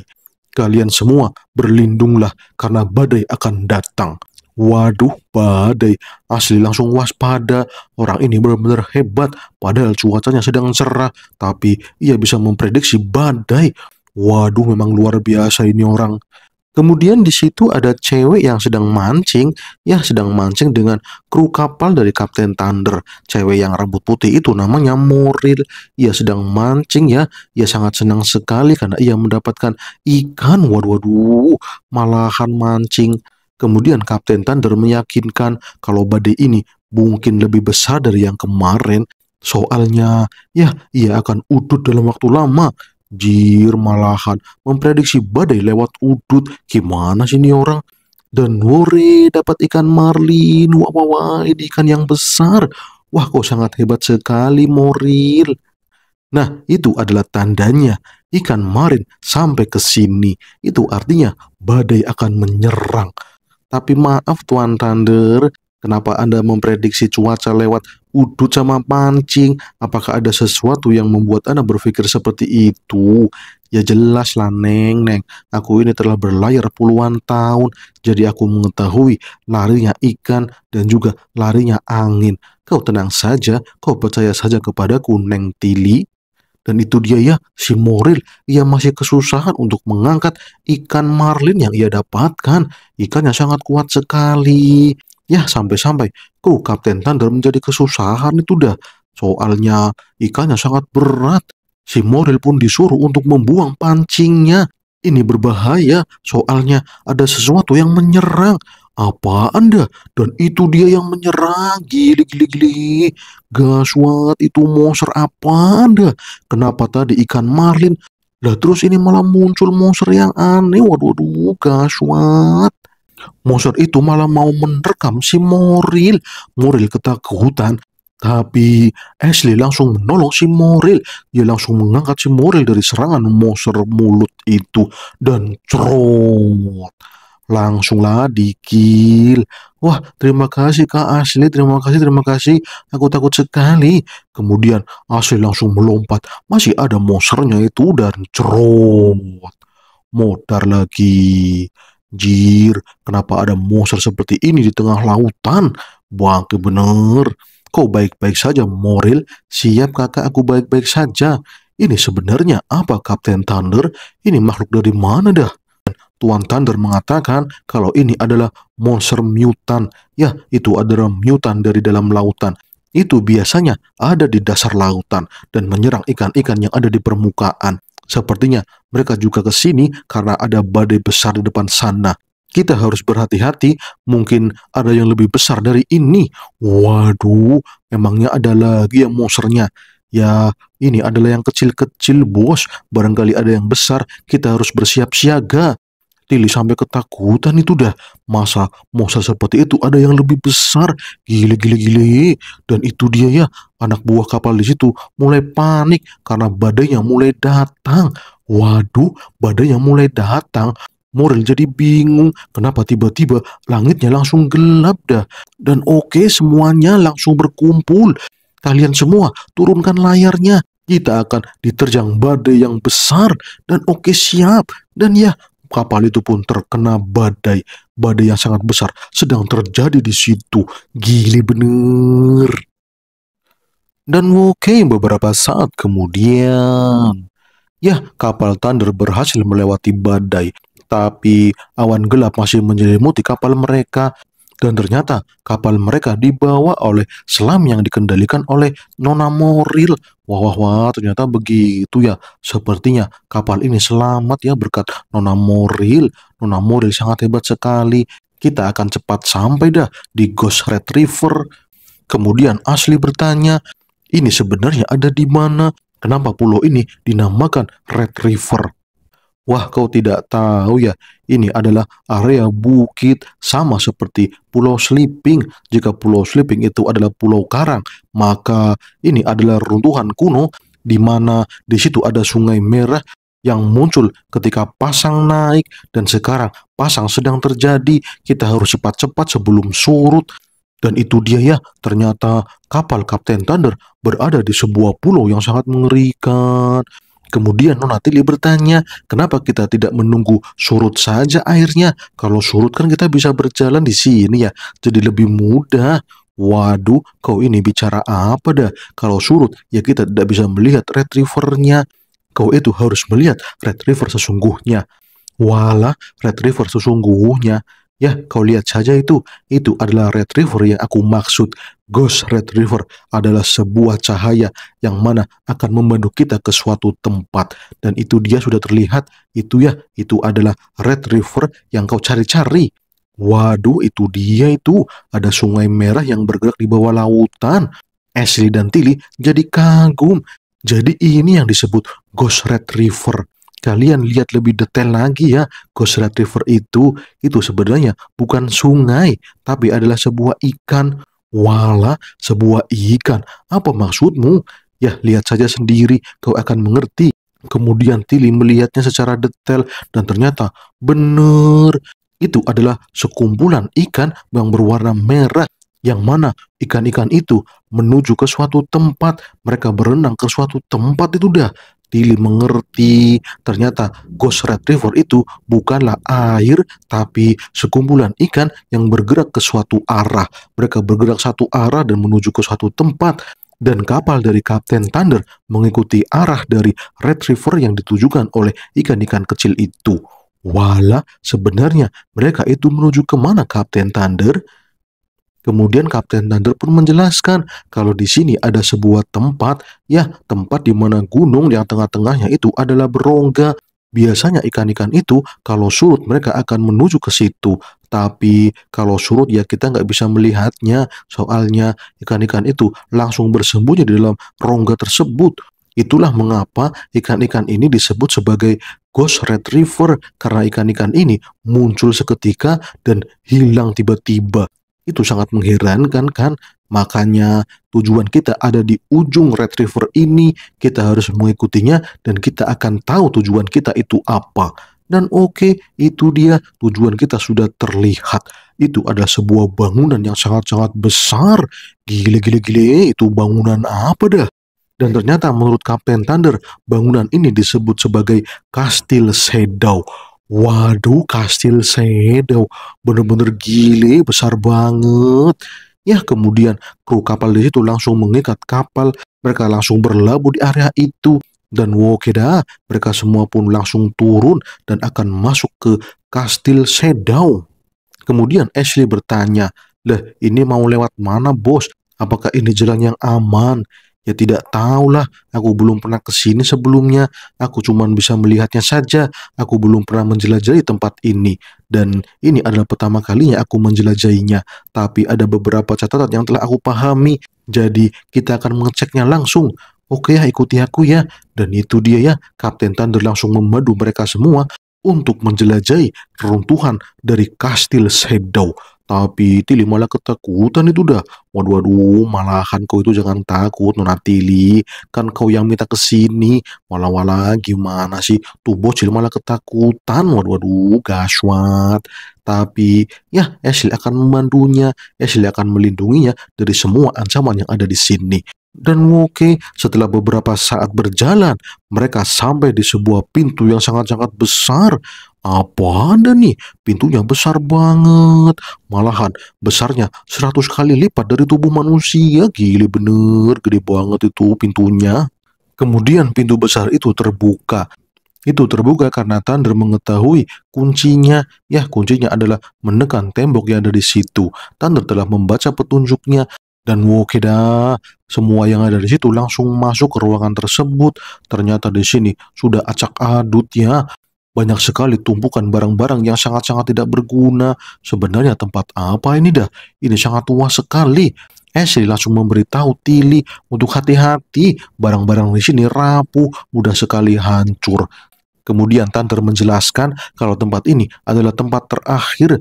Kalian semua berlindunglah karena badai akan datang. Waduh, badai. Asli langsung waspada. Orang ini benar-benar hebat. Padahal cuacanya sedang cerah. Tapi ia bisa memprediksi badai. Waduh, memang luar biasa ini orang. Kemudian di situ ada cewek yang sedang mancing, ya sedang mancing dengan kru kapal dari Kapten Thunder. Cewek yang rambut putih itu namanya Muril. Ia sedang mancing ya, ia sangat senang sekali karena ia mendapatkan ikan. Waduh, waduh, malahan mancing. Kemudian Kapten Thunder meyakinkan kalau badai ini mungkin lebih besar dari yang kemarin. Soalnya, ya, ia akan udut dalam waktu lama Jir malahan memprediksi badai lewat udut. Gimana sih ini orang? Dan wore dapat ikan marlin. Wah, wah, wah, ini ikan yang besar. Wah, kok sangat hebat sekali, Moril. Nah, itu adalah tandanya ikan marlin sampai ke sini. Itu artinya badai akan menyerang. Tapi maaf Tuan Thunder, Kenapa Anda memprediksi cuaca lewat udut sama pancing? Apakah ada sesuatu yang membuat Anda berpikir seperti itu? Ya jelas lah Neng, Neng. Aku ini telah berlayar puluhan tahun, jadi aku mengetahui larinya ikan dan juga larinya angin. Kau tenang saja, kau percaya saja kepadaku Neng Tili. Dan itu dia ya, si Moril. Ia masih kesusahan untuk mengangkat ikan marlin yang ia dapatkan. Ikan yang sangat kuat sekali. Ya sampai-sampai kru Kapten Thunder menjadi kesusahan itu dah. Soalnya ikannya sangat berat. Si model pun disuruh untuk membuang pancingnya. Ini berbahaya, soalnya ada sesuatu yang menyerang. Apa anda? Dan itu dia yang menyerang. Gili, gili, gili. Gaswat, itu monster apa anda? Kenapa tadi ikan marlin? Lah terus ini malah muncul monster yang aneh. Waduh, waduh, gaswat. Monster itu malah mau menerkam si Moril. Moril ketakutan. Tapi Ashley langsung menolong si Moril. Dia langsung mengangkat si Moril dari serangan monster mulut itu. Dan cerut. Langsunglah dikil. Wah, terima kasih Kak Ashley, terima kasih, terima kasih. Aku takut sekali. Kemudian Ashley langsung melompat. Masih ada monsternya itu dan cerut. Modar lagi. Jir, kenapa ada monster seperti ini di tengah lautan? Bangke bener. Kau baik-baik saja, Moril. Siap kakak, aku baik-baik saja. Ini sebenarnya apa, Kapten Thunder? Ini makhluk dari mana dah? Tuan Thunder mengatakan kalau ini adalah monster mutan. Ya, itu adalah mutan dari dalam lautan. Itu biasanya ada di dasar lautan dan menyerang ikan-ikan yang ada di permukaan. Sepertinya mereka juga ke sini karena ada badai besar di depan sana. Kita harus berhati-hati, mungkin ada yang lebih besar dari ini. Waduh, memangnya ada lagi yang monsternya. Ya, ini adalah yang kecil-kecil, bos. Barangkali ada yang besar, kita harus bersiap siaga. Tilly sampai ketakutan itu dah. Masa, masa seperti itu ada yang lebih besar. Gile, gile, gile. Dan itu dia ya, anak buah kapal di situ mulai panik karena badainya mulai datang. Waduh, badainya mulai datang. Morel jadi bingung kenapa tiba-tiba langitnya langsung gelap dah. Dan oke okay, semuanya langsung berkumpul. Kalian semua turunkan layarnya. Kita akan diterjang badai yang besar dan oke okay, siap. Dan ya kapal itu pun terkena badai, badai yang sangat besar sedang terjadi di situ. Gili bener. Dan oke beberapa saat kemudian, ya kapal Thunder berhasil melewati badai, tapi awan gelap masih menyelimuti kapal mereka dan ternyata kapal mereka dibawa oleh selam yang dikendalikan oleh Nona Moril. Wah, wah, wah, ternyata begitu ya. Sepertinya kapal ini selamat ya berkat Nona Moril. Nona Moril sangat hebat sekali. Kita akan cepat sampai dah di Ghost Red River. Kemudian Asli bertanya, ini sebenarnya ada di mana? Kenapa pulau ini dinamakan Red River? Wah, kau tidak tahu ya, ini adalah area bukit sama seperti Pulau Sleeping. Jika Pulau Sleeping itu adalah pulau karang, maka ini adalah runtuhan kuno di mana di situ ada sungai merah yang muncul ketika pasang naik dan sekarang pasang sedang terjadi kita harus cepat-cepat sebelum surut dan itu dia ya ternyata kapal Kapten Thunder berada di sebuah pulau yang sangat mengerikan Kemudian Nonatili bertanya, kenapa kita tidak menunggu surut saja airnya? Kalau surut kan kita bisa berjalan di sini ya, jadi lebih mudah. Waduh, kau ini bicara apa dah? Kalau surut, ya kita tidak bisa melihat retrievernya. Kau itu harus melihat retriever sesungguhnya. Walah, retriever sesungguhnya. Ya, kau lihat saja itu. Itu adalah Red River yang aku maksud. Ghost Red River adalah sebuah cahaya yang mana akan membantu kita ke suatu tempat. Dan itu dia sudah terlihat. Itu ya, itu adalah Red River yang kau cari-cari. Waduh, itu dia itu. Ada sungai merah yang bergerak di bawah lautan. Ashley dan Tilly jadi kagum. Jadi ini yang disebut Ghost Red River kalian lihat lebih detail lagi ya, Ghost Red River itu, itu sebenarnya bukan sungai, tapi adalah sebuah ikan. Wala, sebuah ikan. Apa maksudmu? Ya, lihat saja sendiri, kau akan mengerti. Kemudian Tilly melihatnya secara detail dan ternyata benar itu adalah sekumpulan ikan yang berwarna merah yang mana ikan-ikan itu menuju ke suatu tempat mereka berenang ke suatu tempat itu dah reptili mengerti ternyata Ghost Red River itu bukanlah air tapi sekumpulan ikan yang bergerak ke suatu arah mereka bergerak satu arah dan menuju ke suatu tempat dan kapal dari Kapten Thunder mengikuti arah dari Red River yang ditujukan oleh ikan-ikan kecil itu. Walau sebenarnya mereka itu menuju kemana Kapten Thunder? Kemudian Kapten Thunder pun menjelaskan kalau di sini ada sebuah tempat, ya tempat di mana gunung yang tengah-tengahnya itu adalah berongga. Biasanya ikan-ikan itu kalau surut mereka akan menuju ke situ. Tapi kalau surut ya kita nggak bisa melihatnya. Soalnya ikan-ikan itu langsung bersembunyi di dalam rongga tersebut. Itulah mengapa ikan-ikan ini disebut sebagai ghost retriever karena ikan-ikan ini muncul seketika dan hilang tiba-tiba itu sangat mengherankan kan makanya tujuan kita ada di ujung red river ini kita harus mengikutinya dan kita akan tahu tujuan kita itu apa dan oke okay, itu dia tujuan kita sudah terlihat itu ada sebuah bangunan yang sangat-sangat besar gile-gile-gile itu bangunan apa dah dan ternyata menurut Kapten Thunder bangunan ini disebut sebagai Kastil Sedau Waduh, kastil Sedo bener-bener gile, besar banget. Ya, kemudian kru kapal di situ langsung mengikat kapal. Mereka langsung berlabuh di area itu. Dan Wokeda, mereka semua pun langsung turun dan akan masuk ke kastil Sedau. Kemudian Ashley bertanya, Lah, ini mau lewat mana bos? Apakah ini jalan yang aman? Ya tidak tahulah, aku belum pernah ke sini sebelumnya. Aku cuma bisa melihatnya saja. Aku belum pernah menjelajahi tempat ini dan ini adalah pertama kalinya aku menjelajahinya. Tapi ada beberapa catatan yang telah aku pahami. Jadi kita akan mengeceknya langsung. Oke ya, ikuti aku ya. Dan itu dia ya, Kapten Thunder langsung memadu mereka semua untuk menjelajahi reruntuhan dari Kastil Shadow. Tapi Tili malah ketakutan itu dah. Waduh, waduh, malahan kau itu jangan takut, Nona Tili. Kan kau yang minta kesini. sini. walau, gimana sih? Tuh bocil malah ketakutan. Waduh, waduh, gaswat. Tapi, ya, Ashley ya, akan membantunya. Ashley ya, akan melindunginya dari semua ancaman yang ada di sini. Dan oke, setelah beberapa saat berjalan, mereka sampai di sebuah pintu yang sangat-sangat besar apa ada nih pintunya besar banget malahan besarnya 100 kali lipat dari tubuh manusia gile bener gede banget itu pintunya kemudian pintu besar itu terbuka itu terbuka karena Thunder mengetahui kuncinya. Ya, kuncinya adalah menekan tembok yang ada di situ. Thunder telah membaca petunjuknya dan Wokeda semua yang ada di situ langsung masuk ke ruangan tersebut. Ternyata di sini sudah acak adut ya. Banyak sekali tumpukan barang-barang yang sangat-sangat tidak berguna. Sebenarnya tempat apa ini dah? Ini sangat tua sekali. Eh, Ashley langsung memberitahu Tilly untuk hati-hati, barang-barang di sini rapuh, mudah sekali hancur. Kemudian Tanter menjelaskan kalau tempat ini adalah tempat terakhir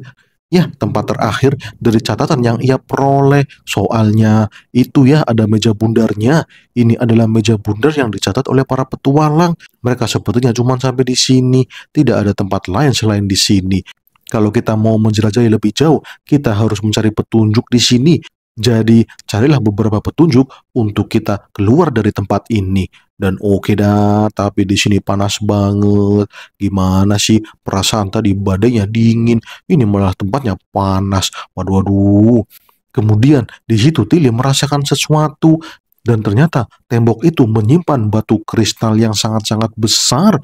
Ya, tempat terakhir dari catatan yang ia peroleh. Soalnya itu ya ada meja bundarnya. Ini adalah meja bundar yang dicatat oleh para petualang. Mereka sebetulnya cuma sampai di sini, tidak ada tempat lain selain di sini. Kalau kita mau menjelajahi lebih jauh, kita harus mencari petunjuk di sini. Jadi, carilah beberapa petunjuk untuk kita keluar dari tempat ini dan oke okay dah tapi di sini panas banget gimana sih perasaan tadi badannya dingin ini malah tempatnya panas waduh waduh kemudian di situ Tilly merasakan sesuatu dan ternyata tembok itu menyimpan batu kristal yang sangat-sangat besar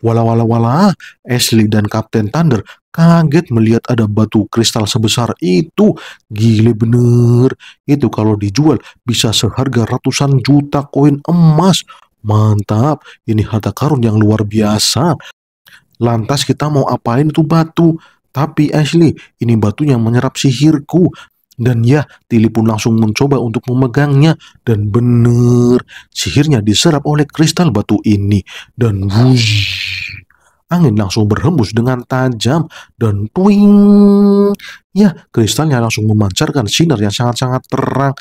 wala wala wala Ashley dan Kapten Thunder kaget melihat ada batu kristal sebesar itu gile bener itu kalau dijual bisa seharga ratusan juta koin emas Mantap, ini harta karun yang luar biasa. Lantas kita mau apain itu batu? Tapi Ashley, ini batu yang menyerap sihirku. Dan ya, Tilly pun langsung mencoba untuk memegangnya. Dan bener, sihirnya diserap oleh kristal batu ini. Dan wush, angin langsung berhembus dengan tajam. Dan twing, ya kristalnya langsung memancarkan sinar yang sangat-sangat terang.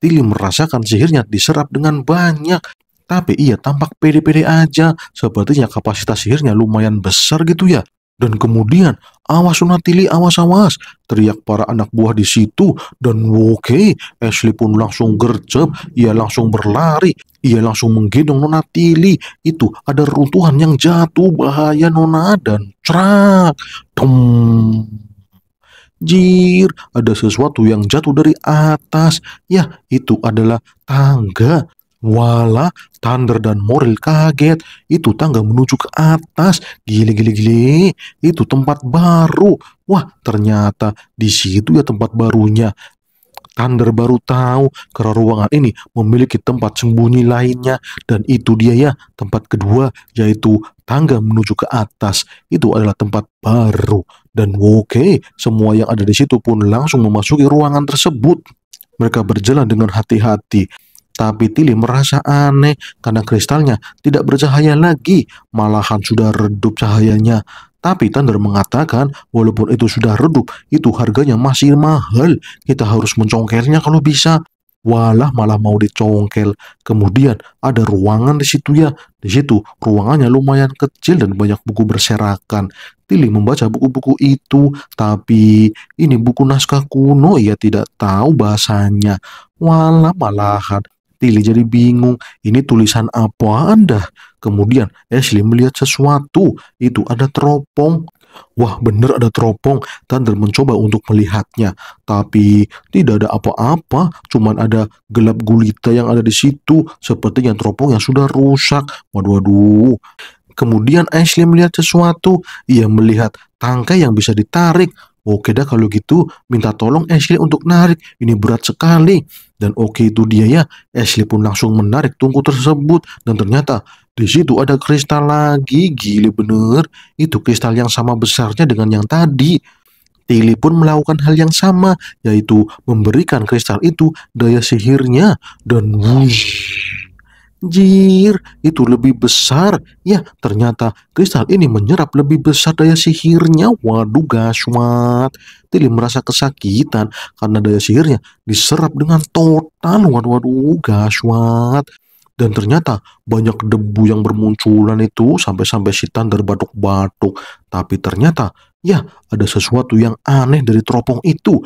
Tilly merasakan sihirnya diserap dengan banyak tapi ia tampak pede-pede aja, sepertinya kapasitas sihirnya lumayan besar gitu ya. Dan kemudian, awas Sunatili, awas-awas, teriak para anak buah di situ, dan oke, Ashley pun langsung gercep, ia langsung berlari, ia langsung menggendong Nona Tili. Itu ada runtuhan yang jatuh, bahaya Nona, dan cerak, Tum. Jir, ada sesuatu yang jatuh dari atas. Ya, itu adalah tangga. Wala, Thunder dan Moril kaget. Itu tangga menuju ke atas. Gile, gile, gile. Itu tempat baru. Wah, ternyata di situ ya tempat barunya. Thunder baru tahu karena ruangan ini memiliki tempat sembunyi lainnya dan itu dia ya tempat kedua yaitu tangga menuju ke atas itu adalah tempat baru dan oke okay, semua yang ada di situ pun langsung memasuki ruangan tersebut mereka berjalan dengan hati-hati tapi Tilly merasa aneh karena kristalnya tidak bercahaya lagi, malahan sudah redup cahayanya. Tapi Thunder mengatakan, walaupun itu sudah redup, itu harganya masih mahal. Kita harus mencongkelnya kalau bisa. Walah malah mau dicongkel. Kemudian ada ruangan di situ ya. Di situ ruangannya lumayan kecil dan banyak buku berserakan. Tilly membaca buku-buku itu, tapi ini buku naskah kuno ia tidak tahu bahasanya. Walah malahan Tilly jadi bingung, ini tulisan apa anda? Kemudian Ashley melihat sesuatu, itu ada teropong. Wah bener ada teropong, Thunder mencoba untuk melihatnya. Tapi tidak ada apa-apa, cuman ada gelap gulita yang ada di situ. seperti yang teropong yang sudah rusak. Waduh, waduh. Kemudian Ashley melihat sesuatu, ia melihat tangkai yang bisa ditarik. Oke dah kalau gitu minta tolong Ashley untuk narik. Ini berat sekali. Dan oke itu dia ya. Ashley pun langsung menarik tungku tersebut. Dan ternyata di situ ada kristal lagi. gili bener. Itu kristal yang sama besarnya dengan yang tadi. Tilly pun melakukan hal yang sama, yaitu memberikan kristal itu daya sihirnya dan wuih. Anjir, itu lebih besar. Ya, ternyata kristal ini menyerap lebih besar daya sihirnya. Waduh, gaswat. Tilly merasa kesakitan karena daya sihirnya diserap dengan total. Waduh, waduh, gaswat. Dan ternyata banyak debu yang bermunculan itu sampai-sampai si Thunder batuk-batuk. Tapi ternyata, ya ada sesuatu yang aneh dari teropong itu.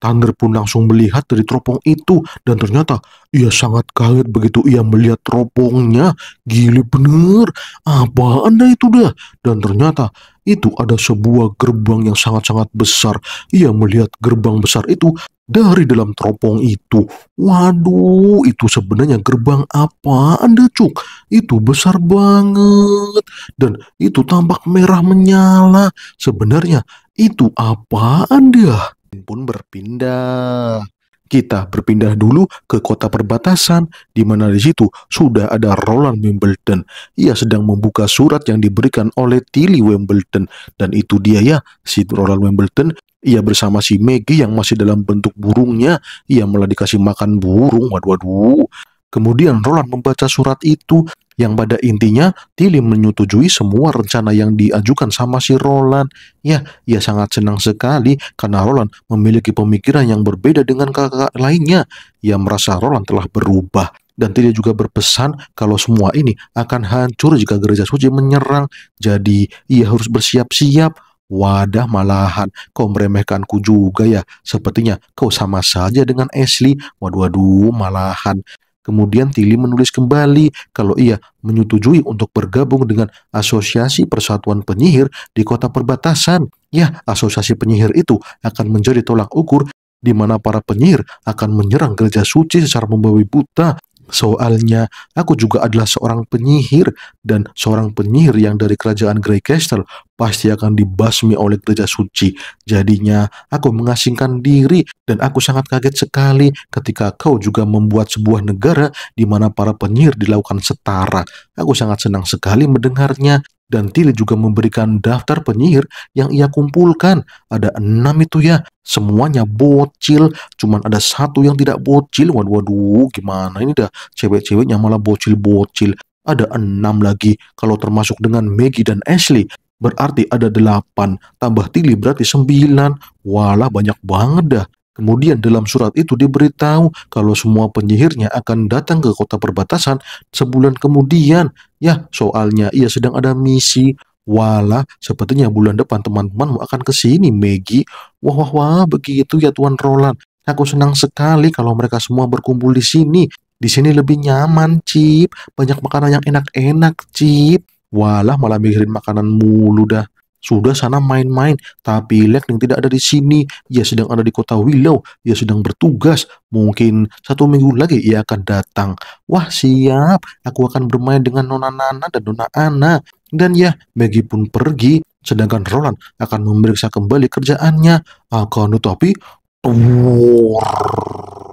Thunder pun langsung melihat dari teropong itu dan ternyata ia sangat kaget begitu ia melihat teropongnya. Gile bener, apa anda itu dah? Dan ternyata itu ada sebuah gerbang yang sangat-sangat besar. Ia melihat gerbang besar itu dari dalam teropong itu. Waduh, itu sebenarnya gerbang apa Anda Cuk? Itu besar banget. Dan itu tampak merah menyala. Sebenarnya itu apa Anda? pun berpindah. Kita berpindah dulu ke kota perbatasan, di mana di situ sudah ada Roland Wimbledon. Ia sedang membuka surat yang diberikan oleh Tilly Wimbledon, dan itu dia ya, si Roland Wimbledon ia bersama si Maggie yang masih dalam bentuk burungnya. Ia malah dikasih makan burung. Waduh, waduh. Kemudian Roland membaca surat itu yang pada intinya Tilly menyetujui semua rencana yang diajukan sama si Roland. Ya, ia sangat senang sekali karena Roland memiliki pemikiran yang berbeda dengan kakak lainnya. Ia merasa Roland telah berubah dan Tilly juga berpesan kalau semua ini akan hancur jika gereja suci menyerang. Jadi ia harus bersiap-siap. Wadah malahan, kau meremehkanku juga ya. Sepertinya kau sama saja dengan Ashley. Waduh-waduh malahan. Kemudian Tilly menulis kembali kalau ia menyetujui untuk bergabung dengan Asosiasi Persatuan Penyihir di kota perbatasan. Ya, asosiasi penyihir itu akan menjadi tolak ukur di mana para penyihir akan menyerang gereja suci secara membawa buta Soalnya, aku juga adalah seorang penyihir, dan seorang penyihir yang dari kerajaan Grey Castle pasti akan dibasmi oleh gereja suci. Jadinya, aku mengasingkan diri, dan aku sangat kaget sekali ketika kau juga membuat sebuah negara di mana para penyihir dilakukan setara. Aku sangat senang sekali mendengarnya, dan Tilly juga memberikan daftar penyihir yang ia kumpulkan. Ada enam itu ya, semuanya bocil, cuman ada satu yang tidak bocil. Waduh, waduh, gimana ini dah cewek-ceweknya malah bocil-bocil. Ada enam lagi, kalau termasuk dengan Maggie dan Ashley. Berarti ada delapan, tambah Tilly berarti sembilan. Walah banyak banget dah. Kemudian dalam surat itu diberitahu kalau semua penyihirnya akan datang ke kota perbatasan sebulan kemudian. Ya, soalnya ia sedang ada misi. Walah, sepertinya bulan depan teman-temanmu akan ke sini, Maggie. Wah, wah, wah, begitu ya Tuan Roland. Aku senang sekali kalau mereka semua berkumpul di sini. Di sini lebih nyaman, Cip. Banyak makanan yang enak-enak, Cip. Walah, malah mikirin makanan mulu dah. Sudah sana main-main, tapi Lightning tidak ada di sini. Ia sedang ada di kota Willow, ia sedang bertugas. Mungkin satu minggu lagi ia akan datang. Wah siap, aku akan bermain dengan Nona Nana dan Nona Ana. Dan ya, Maggie pun pergi, sedangkan Roland akan memeriksa kembali kerjaannya. Akan tetapi, Brrrr.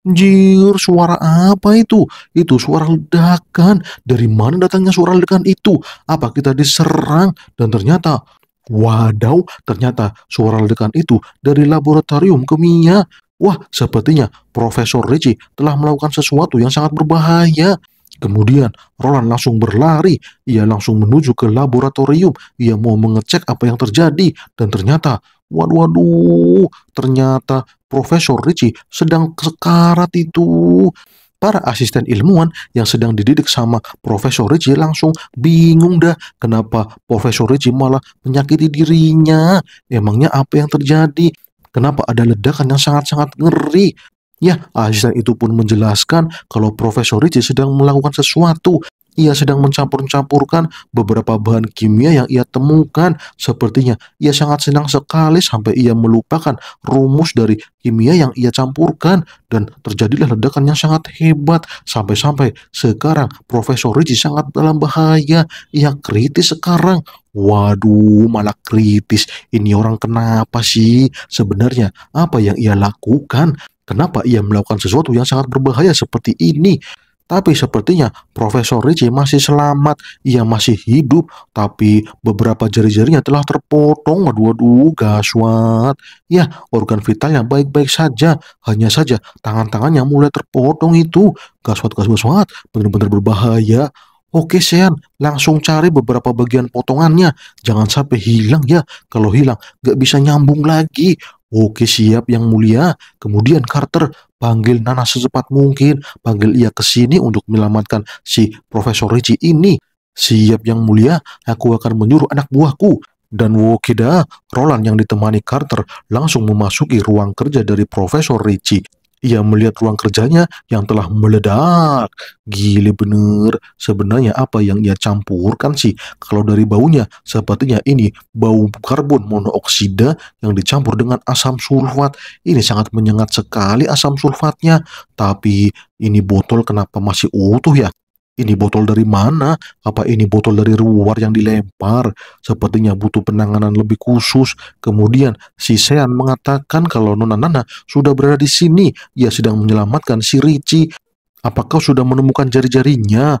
Jir, suara apa itu? Itu suara ledakan. Dari mana datangnya suara ledakan itu? Apa kita diserang? Dan ternyata, wadaw, ternyata suara ledakan itu dari laboratorium kimia. Wah, sepertinya Profesor Richie telah melakukan sesuatu yang sangat berbahaya. Kemudian Roland langsung berlari. Ia langsung menuju ke laboratorium. Ia mau mengecek apa yang terjadi. Dan ternyata Waduh, waduh, ternyata Profesor Richie sedang sekarat itu. Para asisten ilmuwan yang sedang dididik sama Profesor Richie langsung bingung dah kenapa Profesor Richie malah menyakiti dirinya. Emangnya apa yang terjadi? Kenapa ada ledakan yang sangat-sangat ngeri? Ya, asisten itu pun menjelaskan kalau Profesor Richie sedang melakukan sesuatu ia sedang mencampur-campurkan beberapa bahan kimia yang ia temukan. Sepertinya ia sangat senang sekali sampai ia melupakan rumus dari kimia yang ia campurkan dan terjadilah ledakan yang sangat hebat sampai-sampai sekarang Profesor Ricci sangat dalam bahaya. Ia kritis sekarang. Waduh, malah kritis. Ini orang kenapa sih? Sebenarnya apa yang ia lakukan? Kenapa ia melakukan sesuatu yang sangat berbahaya seperti ini? Tapi sepertinya Profesor Richie masih selamat, ia masih hidup, tapi beberapa jari-jarinya telah terpotong. Aduh, aduh, gaswat. Ya, organ vitalnya baik-baik saja, hanya saja tangan-tangannya mulai terpotong itu. Gaswat, gaswat, gaswat, benar-benar berbahaya. Oke Sean, langsung cari beberapa bagian potongannya. Jangan sampai hilang ya. Kalau hilang, gak bisa nyambung lagi. Oke siap yang mulia. Kemudian Carter Panggil Nana secepat mungkin, panggil ia ke sini untuk menyelamatkan si Profesor Ricci ini. Siap yang mulia, aku akan menyuruh anak buahku. Dan Wokida, Roland yang ditemani Carter langsung memasuki ruang kerja dari Profesor Ricci ia melihat ruang kerjanya yang telah meledak. Gila bener. Sebenarnya apa yang ia campurkan sih? Kalau dari baunya, sepertinya ini bau karbon monoksida yang dicampur dengan asam sulfat. Ini sangat menyengat sekali asam sulfatnya. Tapi ini botol kenapa masih utuh ya? Ini botol dari mana? Apa ini botol dari luar yang dilempar? Sepertinya butuh penanganan lebih khusus. Kemudian si Sean mengatakan kalau Nona Nana sudah berada di sini. Ia sedang menyelamatkan si Ricci. Apakah sudah menemukan jari-jarinya?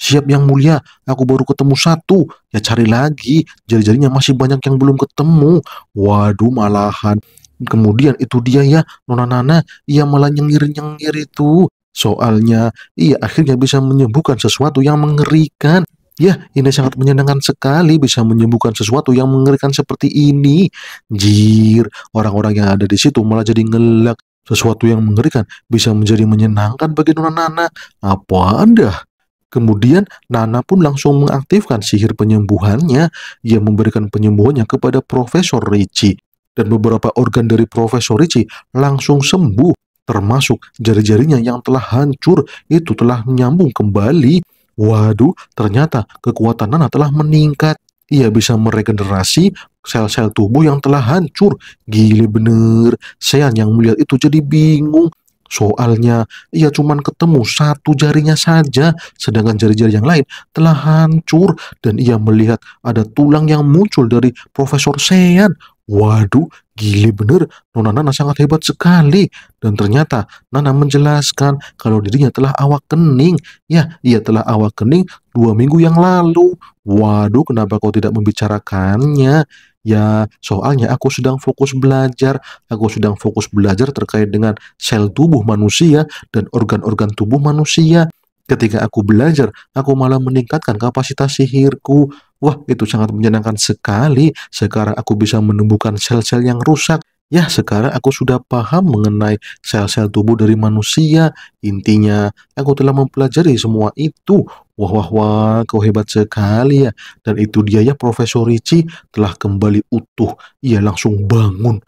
Siap yang mulia, aku baru ketemu satu. Ya cari lagi, jari-jarinya masih banyak yang belum ketemu. Waduh malahan. Kemudian itu dia ya, Nona Nana, ia malah nyengir-nyengir itu. Soalnya, ia akhirnya bisa menyembuhkan sesuatu yang mengerikan. Ya, ini sangat menyenangkan sekali bisa menyembuhkan sesuatu yang mengerikan seperti ini. Jir, orang-orang yang ada di situ malah jadi ngelak. Sesuatu yang mengerikan bisa menjadi menyenangkan bagi Nona Nana. Apa anda? Kemudian Nana pun langsung mengaktifkan sihir penyembuhannya. Ia memberikan penyembuhannya kepada Profesor Ricci. Dan beberapa organ dari Profesor Ricci langsung sembuh termasuk jari-jarinya yang telah hancur itu telah menyambung kembali. Waduh, ternyata kekuatan Nana telah meningkat. Ia bisa meregenerasi sel-sel tubuh yang telah hancur. Gile bener, Sean yang melihat itu jadi bingung. Soalnya ia cuma ketemu satu jarinya saja, sedangkan jari-jari yang lain telah hancur dan ia melihat ada tulang yang muncul dari Profesor Sean. Waduh, gile bener, Nona Nana sangat hebat sekali. Dan ternyata Nana menjelaskan kalau dirinya telah awak kening. Ya, ia telah awak kening dua minggu yang lalu. Waduh, kenapa kau tidak membicarakannya? Ya, soalnya aku sedang fokus belajar. Aku sedang fokus belajar terkait dengan sel tubuh manusia dan organ-organ tubuh manusia. Ketika aku belajar, aku malah meningkatkan kapasitas sihirku. Wah, itu sangat menyenangkan sekali. Sekarang aku bisa menumbuhkan sel-sel yang rusak. Ya, sekarang aku sudah paham mengenai sel-sel tubuh dari manusia. Intinya, aku telah mempelajari semua itu. Wah, wah, wah, kau hebat sekali ya. Dan itu dia ya Profesor Ricci telah kembali utuh. Ia langsung bangun.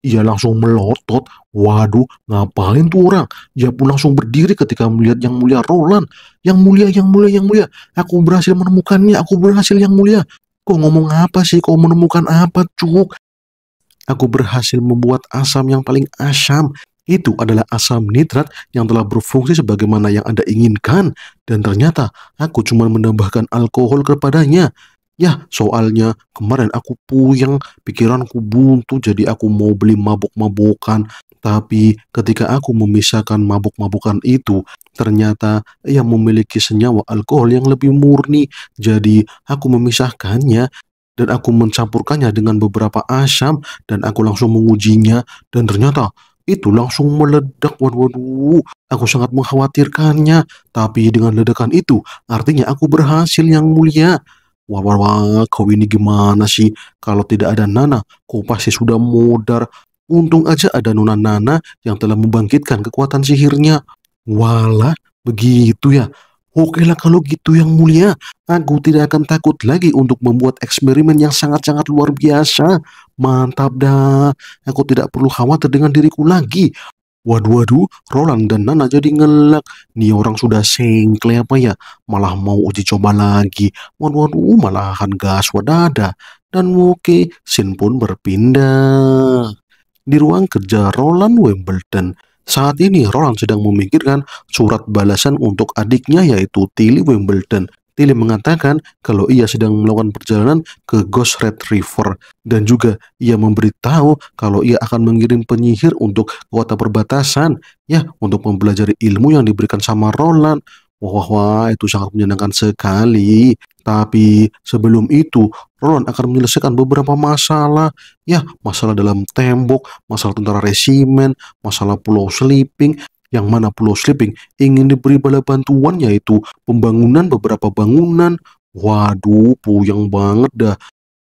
Ia langsung melotot. Waduh, ngapain tuh orang? Ia pun langsung berdiri ketika melihat yang mulia Roland. Yang mulia, yang mulia, yang mulia. Aku berhasil menemukannya, aku berhasil yang mulia. Kau ngomong apa sih? Kau menemukan apa, cuk? Aku berhasil membuat asam yang paling asam. Itu adalah asam nitrat yang telah berfungsi sebagaimana yang Anda inginkan. Dan ternyata, aku cuma menambahkan alkohol kepadanya. Ya, soalnya kemarin aku puyeng, pikiranku buntu, jadi aku mau beli mabuk-mabukan. Tapi ketika aku memisahkan mabuk-mabukan itu, ternyata ia memiliki senyawa alkohol yang lebih murni. Jadi aku memisahkannya dan aku mencampurkannya dengan beberapa asam dan aku langsung mengujinya dan ternyata itu langsung meledak. Waduh, waduh, aku sangat mengkhawatirkannya. Tapi dengan ledakan itu, artinya aku berhasil yang mulia. Wah, wah, wah, kau ini gimana sih? Kalau tidak ada Nana, kau pasti sudah modar. Untung aja ada Nona Nana yang telah membangkitkan kekuatan sihirnya. Walah, begitu ya. Oke lah kalau gitu yang mulia, aku tidak akan takut lagi untuk membuat eksperimen yang sangat-sangat luar biasa. Mantap dah, aku tidak perlu khawatir dengan diriku lagi. Waduh, waduh, Roland dan Nana jadi ngelak. Nih orang sudah sengkle apa ya? Malah mau uji coba lagi. Waduh, waduh, malahan gas wadada. Dan Woke Sin pun berpindah. Di ruang kerja Roland Wimbledon, saat ini Roland sedang memikirkan surat balasan untuk adiknya yaitu Tilly Wimbledon Tilly mengatakan kalau ia sedang melakukan perjalanan ke Ghost Red River dan juga ia memberitahu kalau ia akan mengirim penyihir untuk kota perbatasan ya untuk mempelajari ilmu yang diberikan sama Roland. Wah, wah itu sangat menyenangkan sekali. Tapi sebelum itu, Roland akan menyelesaikan beberapa masalah. Ya, masalah dalam tembok, masalah tentara resimen, masalah pulau sleeping, yang mana Pulau Sleeping ingin diberi bala bantuan yaitu pembangunan beberapa bangunan. Waduh, puyeng banget dah.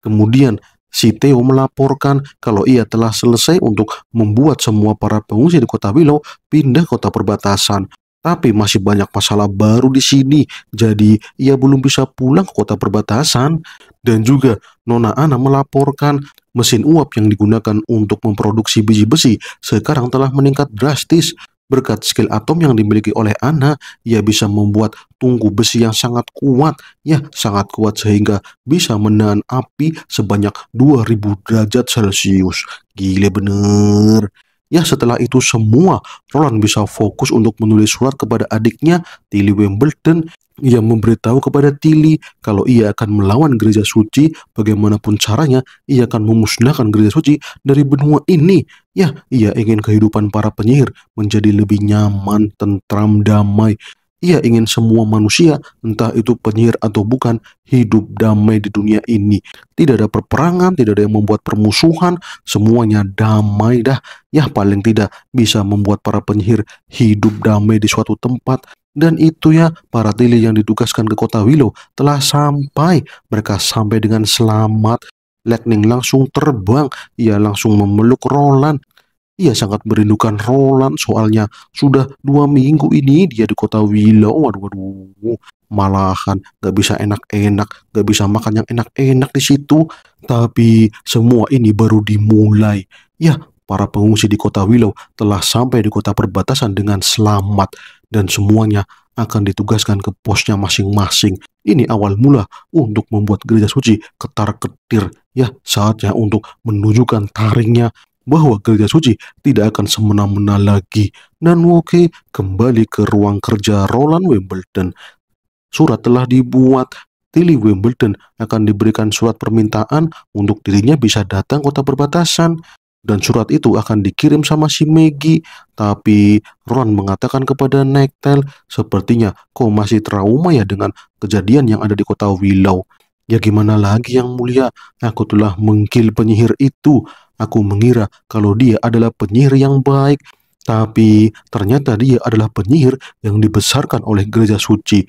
Kemudian si Theo melaporkan kalau ia telah selesai untuk membuat semua para pengungsi di kota Willow pindah kota perbatasan. Tapi masih banyak masalah baru di sini, jadi ia belum bisa pulang ke kota perbatasan. Dan juga Nona Ana melaporkan mesin uap yang digunakan untuk memproduksi biji besi sekarang telah meningkat drastis Berkat skill atom yang dimiliki oleh Ana, ia bisa membuat tungku besi yang sangat kuat, ya sangat kuat sehingga bisa menahan api sebanyak 2000 derajat Celcius. Gila bener. Ya setelah itu semua, Roland bisa fokus untuk menulis surat kepada adiknya, Tilly Wimbledon, ia memberitahu kepada Tili kalau ia akan melawan gereja suci, bagaimanapun caranya ia akan memusnahkan gereja suci dari benua ini. Ya, ia ingin kehidupan para penyihir menjadi lebih nyaman, tentram, damai. Ia ingin semua manusia, entah itu penyihir atau bukan, hidup damai di dunia ini. Tidak ada perperangan, tidak ada yang membuat permusuhan, semuanya damai dah. Ya paling tidak bisa membuat para penyihir hidup damai di suatu tempat, dan itu ya, para tili yang ditugaskan ke kota Willow telah sampai. Mereka sampai dengan selamat. Lightning langsung terbang. Ia langsung memeluk Roland. Ia sangat merindukan Roland soalnya sudah dua minggu ini dia di kota Willow. Waduh, waduh. Malahan gak bisa enak-enak, gak bisa makan yang enak-enak di situ. Tapi semua ini baru dimulai. Ya, para pengungsi di kota Willow telah sampai di kota perbatasan dengan selamat dan semuanya akan ditugaskan ke posnya masing-masing. Ini awal mula untuk membuat gereja suci ketar-ketir. Ya, saatnya untuk menunjukkan taringnya bahwa gereja suci tidak akan semena-mena lagi. Dan Woke kembali ke ruang kerja Roland Wimbledon. Surat telah dibuat, Tilly Wimbledon akan diberikan surat permintaan untuk dirinya bisa datang kota perbatasan dan surat itu akan dikirim sama si Megi, Tapi Ron mengatakan kepada Nektel, sepertinya kau masih trauma ya dengan kejadian yang ada di kota Willow. Ya gimana lagi yang mulia, aku telah mengkil penyihir itu. Aku mengira kalau dia adalah penyihir yang baik, tapi ternyata dia adalah penyihir yang dibesarkan oleh gereja suci.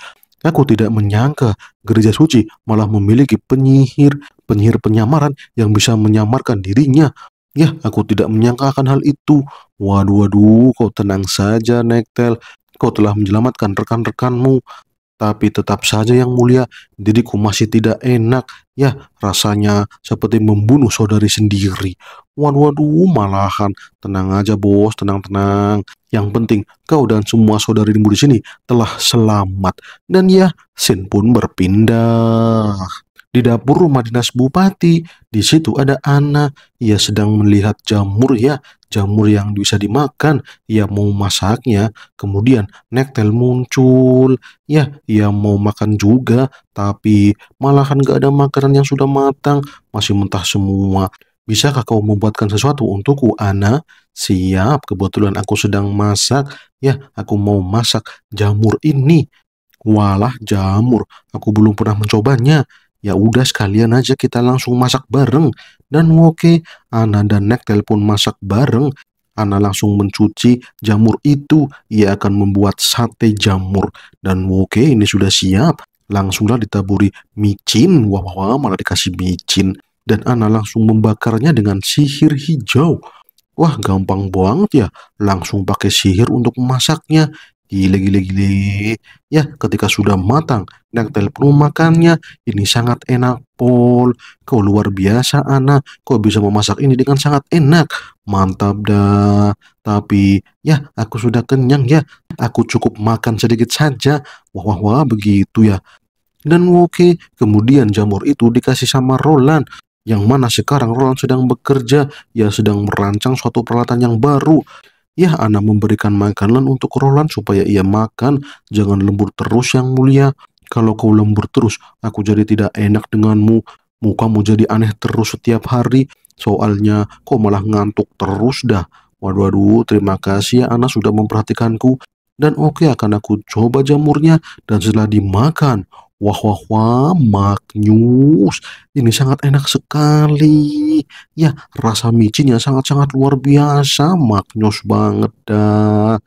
Aku tidak menyangka gereja suci malah memiliki penyihir, penyihir penyamaran yang bisa menyamarkan dirinya Ya, aku tidak menyangka akan hal itu. Waduh, waduh, kau tenang saja, Nektel. Kau telah menyelamatkan rekan-rekanmu. Tapi tetap saja yang mulia, diriku masih tidak enak. Ya, rasanya seperti membunuh saudari sendiri. Waduh, waduh, malahan. Tenang aja, bos, tenang-tenang. Yang penting, kau dan semua saudarimu di sini telah selamat. Dan ya, Sin pun berpindah. Di dapur rumah dinas bupati, di situ ada Ana. Ia sedang melihat jamur ya, jamur yang bisa dimakan. Ia mau masaknya. Kemudian nektel muncul. Ya, ia mau makan juga, tapi malahan gak ada makanan yang sudah matang, masih mentah semua. Bisakah kau membuatkan sesuatu untukku, Ana? Siap, kebetulan aku sedang masak. Ya, aku mau masak jamur ini. Walah jamur, aku belum pernah mencobanya. Ya udah sekalian aja kita langsung masak bareng. Dan oke, Ana dan Nek telepon masak bareng. Ana langsung mencuci jamur itu. Ia akan membuat sate jamur. Dan oke, ini sudah siap. Langsunglah ditaburi micin. Wah, wah, wah malah dikasih micin. Dan Ana langsung membakarnya dengan sihir hijau. Wah, gampang banget ya. Langsung pakai sihir untuk memasaknya. Gile, gile, gile. Ya, ketika sudah matang, Nang telepon makannya ini sangat enak Paul, Kau luar biasa anak, kau bisa memasak ini dengan sangat enak. Mantap dah. Tapi ya aku sudah kenyang ya, aku cukup makan sedikit saja. Wah wah wah begitu ya. Dan Woke kemudian jamur itu dikasih sama Roland yang mana sekarang Roland sedang bekerja, ya sedang merancang suatu peralatan yang baru. Ya, Ana memberikan makanan untuk Roland supaya ia makan, jangan lembur terus yang mulia. Kalau kau lembur terus, aku jadi tidak enak denganmu. Mukamu jadi aneh terus setiap hari. Soalnya kau malah ngantuk terus dah. Waduh, waduh, terima kasih ya Ana sudah memperhatikanku. Dan oke okay, akan aku coba jamurnya dan setelah dimakan. Wah, wah, wah, maknyus. Ini sangat enak sekali. Ya, rasa micinnya sangat-sangat luar biasa. Maknyus banget dah.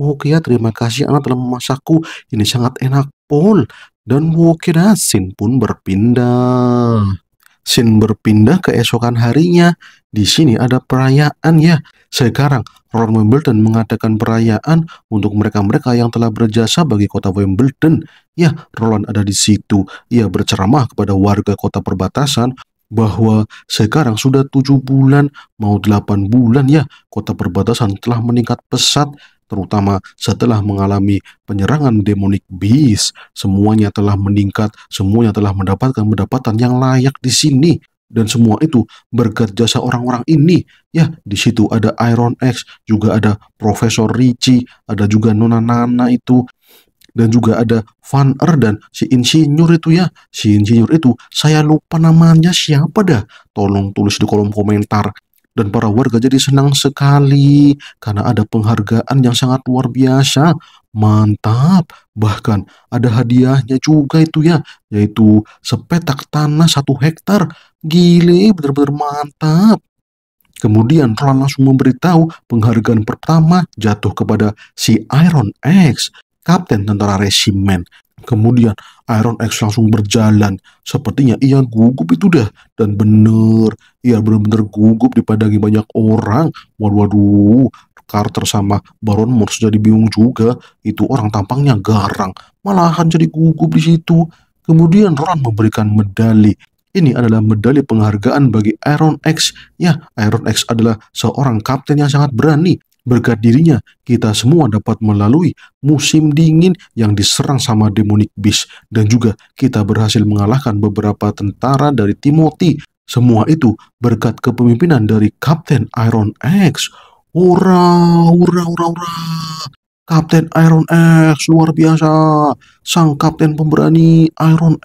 Oke ya, terima kasih Ana telah memasakku. Ini sangat enak Paul dan Wokera Shin pun berpindah. Hmm. Sin berpindah keesokan harinya. Di sini ada perayaan ya. Sekarang Ron Wimbledon mengadakan perayaan untuk mereka-mereka yang telah berjasa bagi kota Wimbledon. Ya, Roland ada di situ. Ia berceramah kepada warga kota perbatasan bahwa sekarang sudah tujuh bulan, mau delapan bulan ya, kota perbatasan telah meningkat pesat terutama setelah mengalami penyerangan demonic beast, semuanya telah meningkat, semuanya telah mendapatkan pendapatan yang layak di sini. Dan semua itu berkat jasa orang-orang ini. Ya, di situ ada Iron X, juga ada Profesor Richie, ada juga Nona Nana itu, dan juga ada Van Er dan si insinyur itu ya si insinyur itu saya lupa namanya siapa dah tolong tulis di kolom komentar dan para warga jadi senang sekali karena ada penghargaan yang sangat luar biasa. Mantap, bahkan ada hadiahnya juga itu ya, yaitu sepetak tanah satu hektar. Gile, benar-benar mantap. Kemudian Ron langsung memberitahu penghargaan pertama jatuh kepada si Iron X, Kapten Tentara Resimen Kemudian Iron X langsung berjalan. Sepertinya ia gugup itu dah. Dan bener, ia benar-benar gugup dipadangi banyak orang. Waduh, waduh. Carter sama Baron Morse jadi bingung juga. Itu orang tampangnya garang. Malahan jadi gugup di situ. Kemudian Ron memberikan medali. Ini adalah medali penghargaan bagi Iron X. Ya, Iron X adalah seorang kapten yang sangat berani Berkat dirinya, kita semua dapat melalui musim dingin yang diserang sama demonic beast dan juga kita berhasil mengalahkan beberapa tentara dari Timothy. Semua itu berkat kepemimpinan dari Kapten Iron X. Hurra, hurra, hurra, hurra. Kapten Iron X luar biasa. Sang Kapten pemberani Iron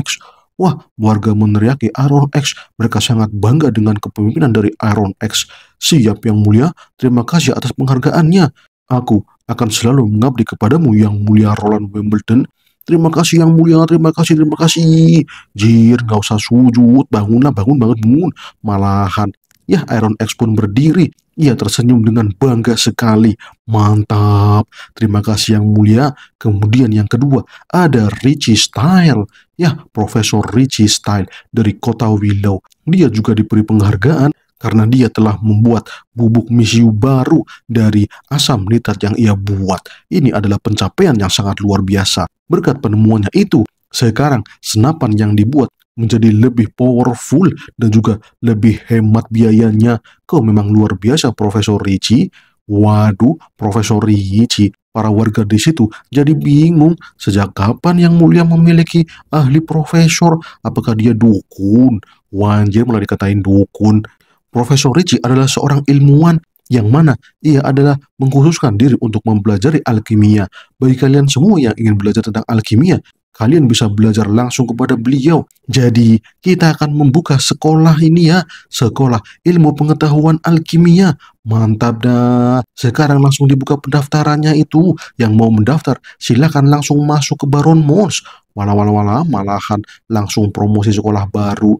X. Wah, warga meneriaki Iron X. Mereka sangat bangga dengan kepemimpinan dari Iron X. Siap yang mulia, terima kasih atas penghargaannya. Aku akan selalu mengabdi kepadamu yang mulia Roland Wimbledon. Terima kasih yang mulia, terima kasih, terima kasih. Jir, gak usah sujud, bangunlah, bangun, bangun, bangun. Malahan Ya, Iron X pun berdiri. Ia tersenyum dengan bangga sekali. Mantap. Terima kasih yang mulia. Kemudian yang kedua, ada Richie Style. Ya, Profesor Richie Style dari kota Willow. Dia juga diberi penghargaan karena dia telah membuat bubuk misiu baru dari asam nitrat yang ia buat. Ini adalah pencapaian yang sangat luar biasa. Berkat penemuannya itu, sekarang senapan yang dibuat menjadi lebih powerful dan juga lebih hemat biayanya. Kau memang luar biasa Profesor Ricci. Waduh, Profesor Ricci, para warga di situ jadi bingung sejak kapan yang mulia memiliki ahli profesor? Apakah dia dukun? Wanjir mulai dikatain dukun. Profesor Ricci adalah seorang ilmuwan yang mana ia adalah mengkhususkan diri untuk mempelajari alkimia. Bagi kalian semua yang ingin belajar tentang alkimia, kalian bisa belajar langsung kepada beliau. Jadi, kita akan membuka sekolah ini ya, sekolah ilmu pengetahuan alkimia. Mantap dah. Sekarang langsung dibuka pendaftarannya itu. Yang mau mendaftar, silakan langsung masuk ke Baron Mons. Walau walau walau malahan langsung promosi sekolah baru.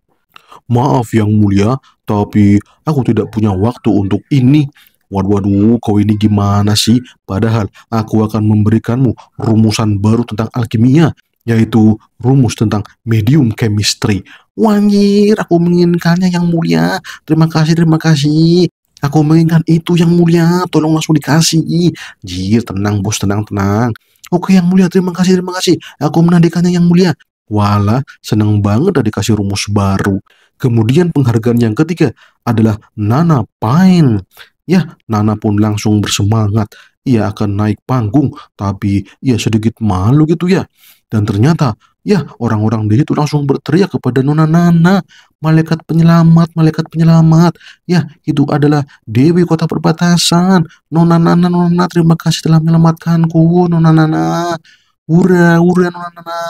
Maaf yang mulia, tapi aku tidak punya waktu untuk ini. Waduh, waduh, kau ini gimana sih? Padahal aku akan memberikanmu rumusan baru tentang alkimia yaitu rumus tentang medium chemistry. Wangir, aku menginginkannya yang mulia. Terima kasih, terima kasih. Aku menginginkan itu yang mulia. Tolong langsung dikasih. Jir, tenang bos, tenang, tenang. Oke yang mulia, terima kasih, terima kasih. Aku menandakannya yang mulia. Wala, seneng banget udah dikasih rumus baru. Kemudian penghargaan yang ketiga adalah Nana Pine. Ya, Nana pun langsung bersemangat. Ia akan naik panggung, tapi ia sedikit malu gitu ya. Dan ternyata, ya orang-orang di situ langsung berteriak kepada Nona Nana, malaikat penyelamat, malaikat penyelamat. Ya, itu adalah Dewi Kota Perbatasan. Nona Nana, Nona Nana, terima kasih telah menyelamatkanku, Nona Nana. Ura, ura, Nona Nana.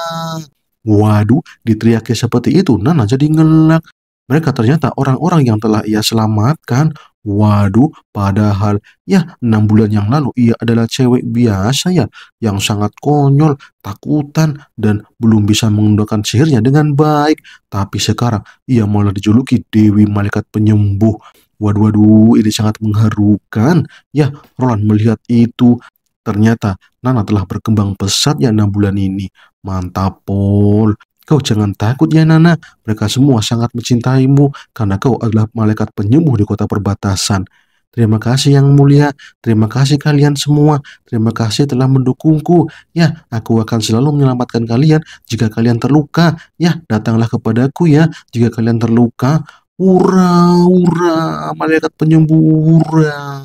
Waduh, diteriaknya seperti itu, Nana jadi ngelak. Mereka ternyata orang-orang yang telah ia selamatkan Waduh, padahal ya enam bulan yang lalu ia adalah cewek biasa ya yang sangat konyol, takutan, dan belum bisa menggunakan sihirnya dengan baik. Tapi sekarang ia malah dijuluki Dewi Malaikat Penyembuh. Waduh, waduh, ini sangat mengharukan. Ya, Roland melihat itu. Ternyata Nana telah berkembang pesat ya enam bulan ini. Mantap, Paul. Kau jangan takut ya Nana, mereka semua sangat mencintaimu karena kau adalah malaikat penyembuh di kota perbatasan. Terima kasih yang mulia, terima kasih kalian semua, terima kasih telah mendukungku. Ya, aku akan selalu menyelamatkan kalian jika kalian terluka. Ya, datanglah kepadaku ya jika kalian terluka. Ura, ura, malaikat penyembuh, ura.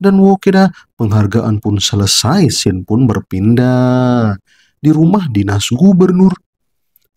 Dan Wokida, penghargaan pun selesai, Sin pun berpindah. Di rumah dinas gubernur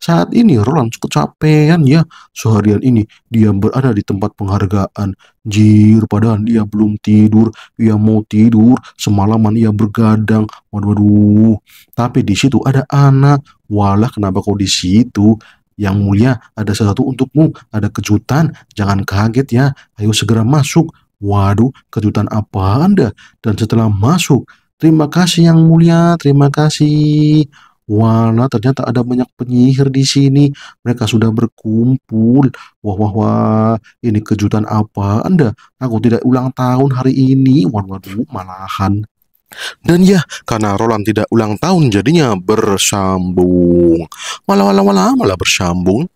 saat ini Roland kecapean ya seharian ini dia berada di tempat penghargaan. Jir padahal dia belum tidur, dia mau tidur, semalaman ia bergadang. Waduh, waduh. Tapi di situ ada anak. Walah kenapa kau di situ? Yang mulia, ada sesuatu untukmu, ada kejutan, jangan kaget ya, ayo segera masuk. Waduh, kejutan apa Anda? Dan setelah masuk, terima kasih yang mulia, terima kasih. Wah, ternyata ada banyak penyihir di sini. Mereka sudah berkumpul. Wah, wah, wah. Ini kejutan apa Anda? Aku tidak ulang tahun hari ini. Waduh, waduh malahan. Dan ya, karena Roland tidak ulang tahun jadinya bersambung. Malah malah malah malah bersambung.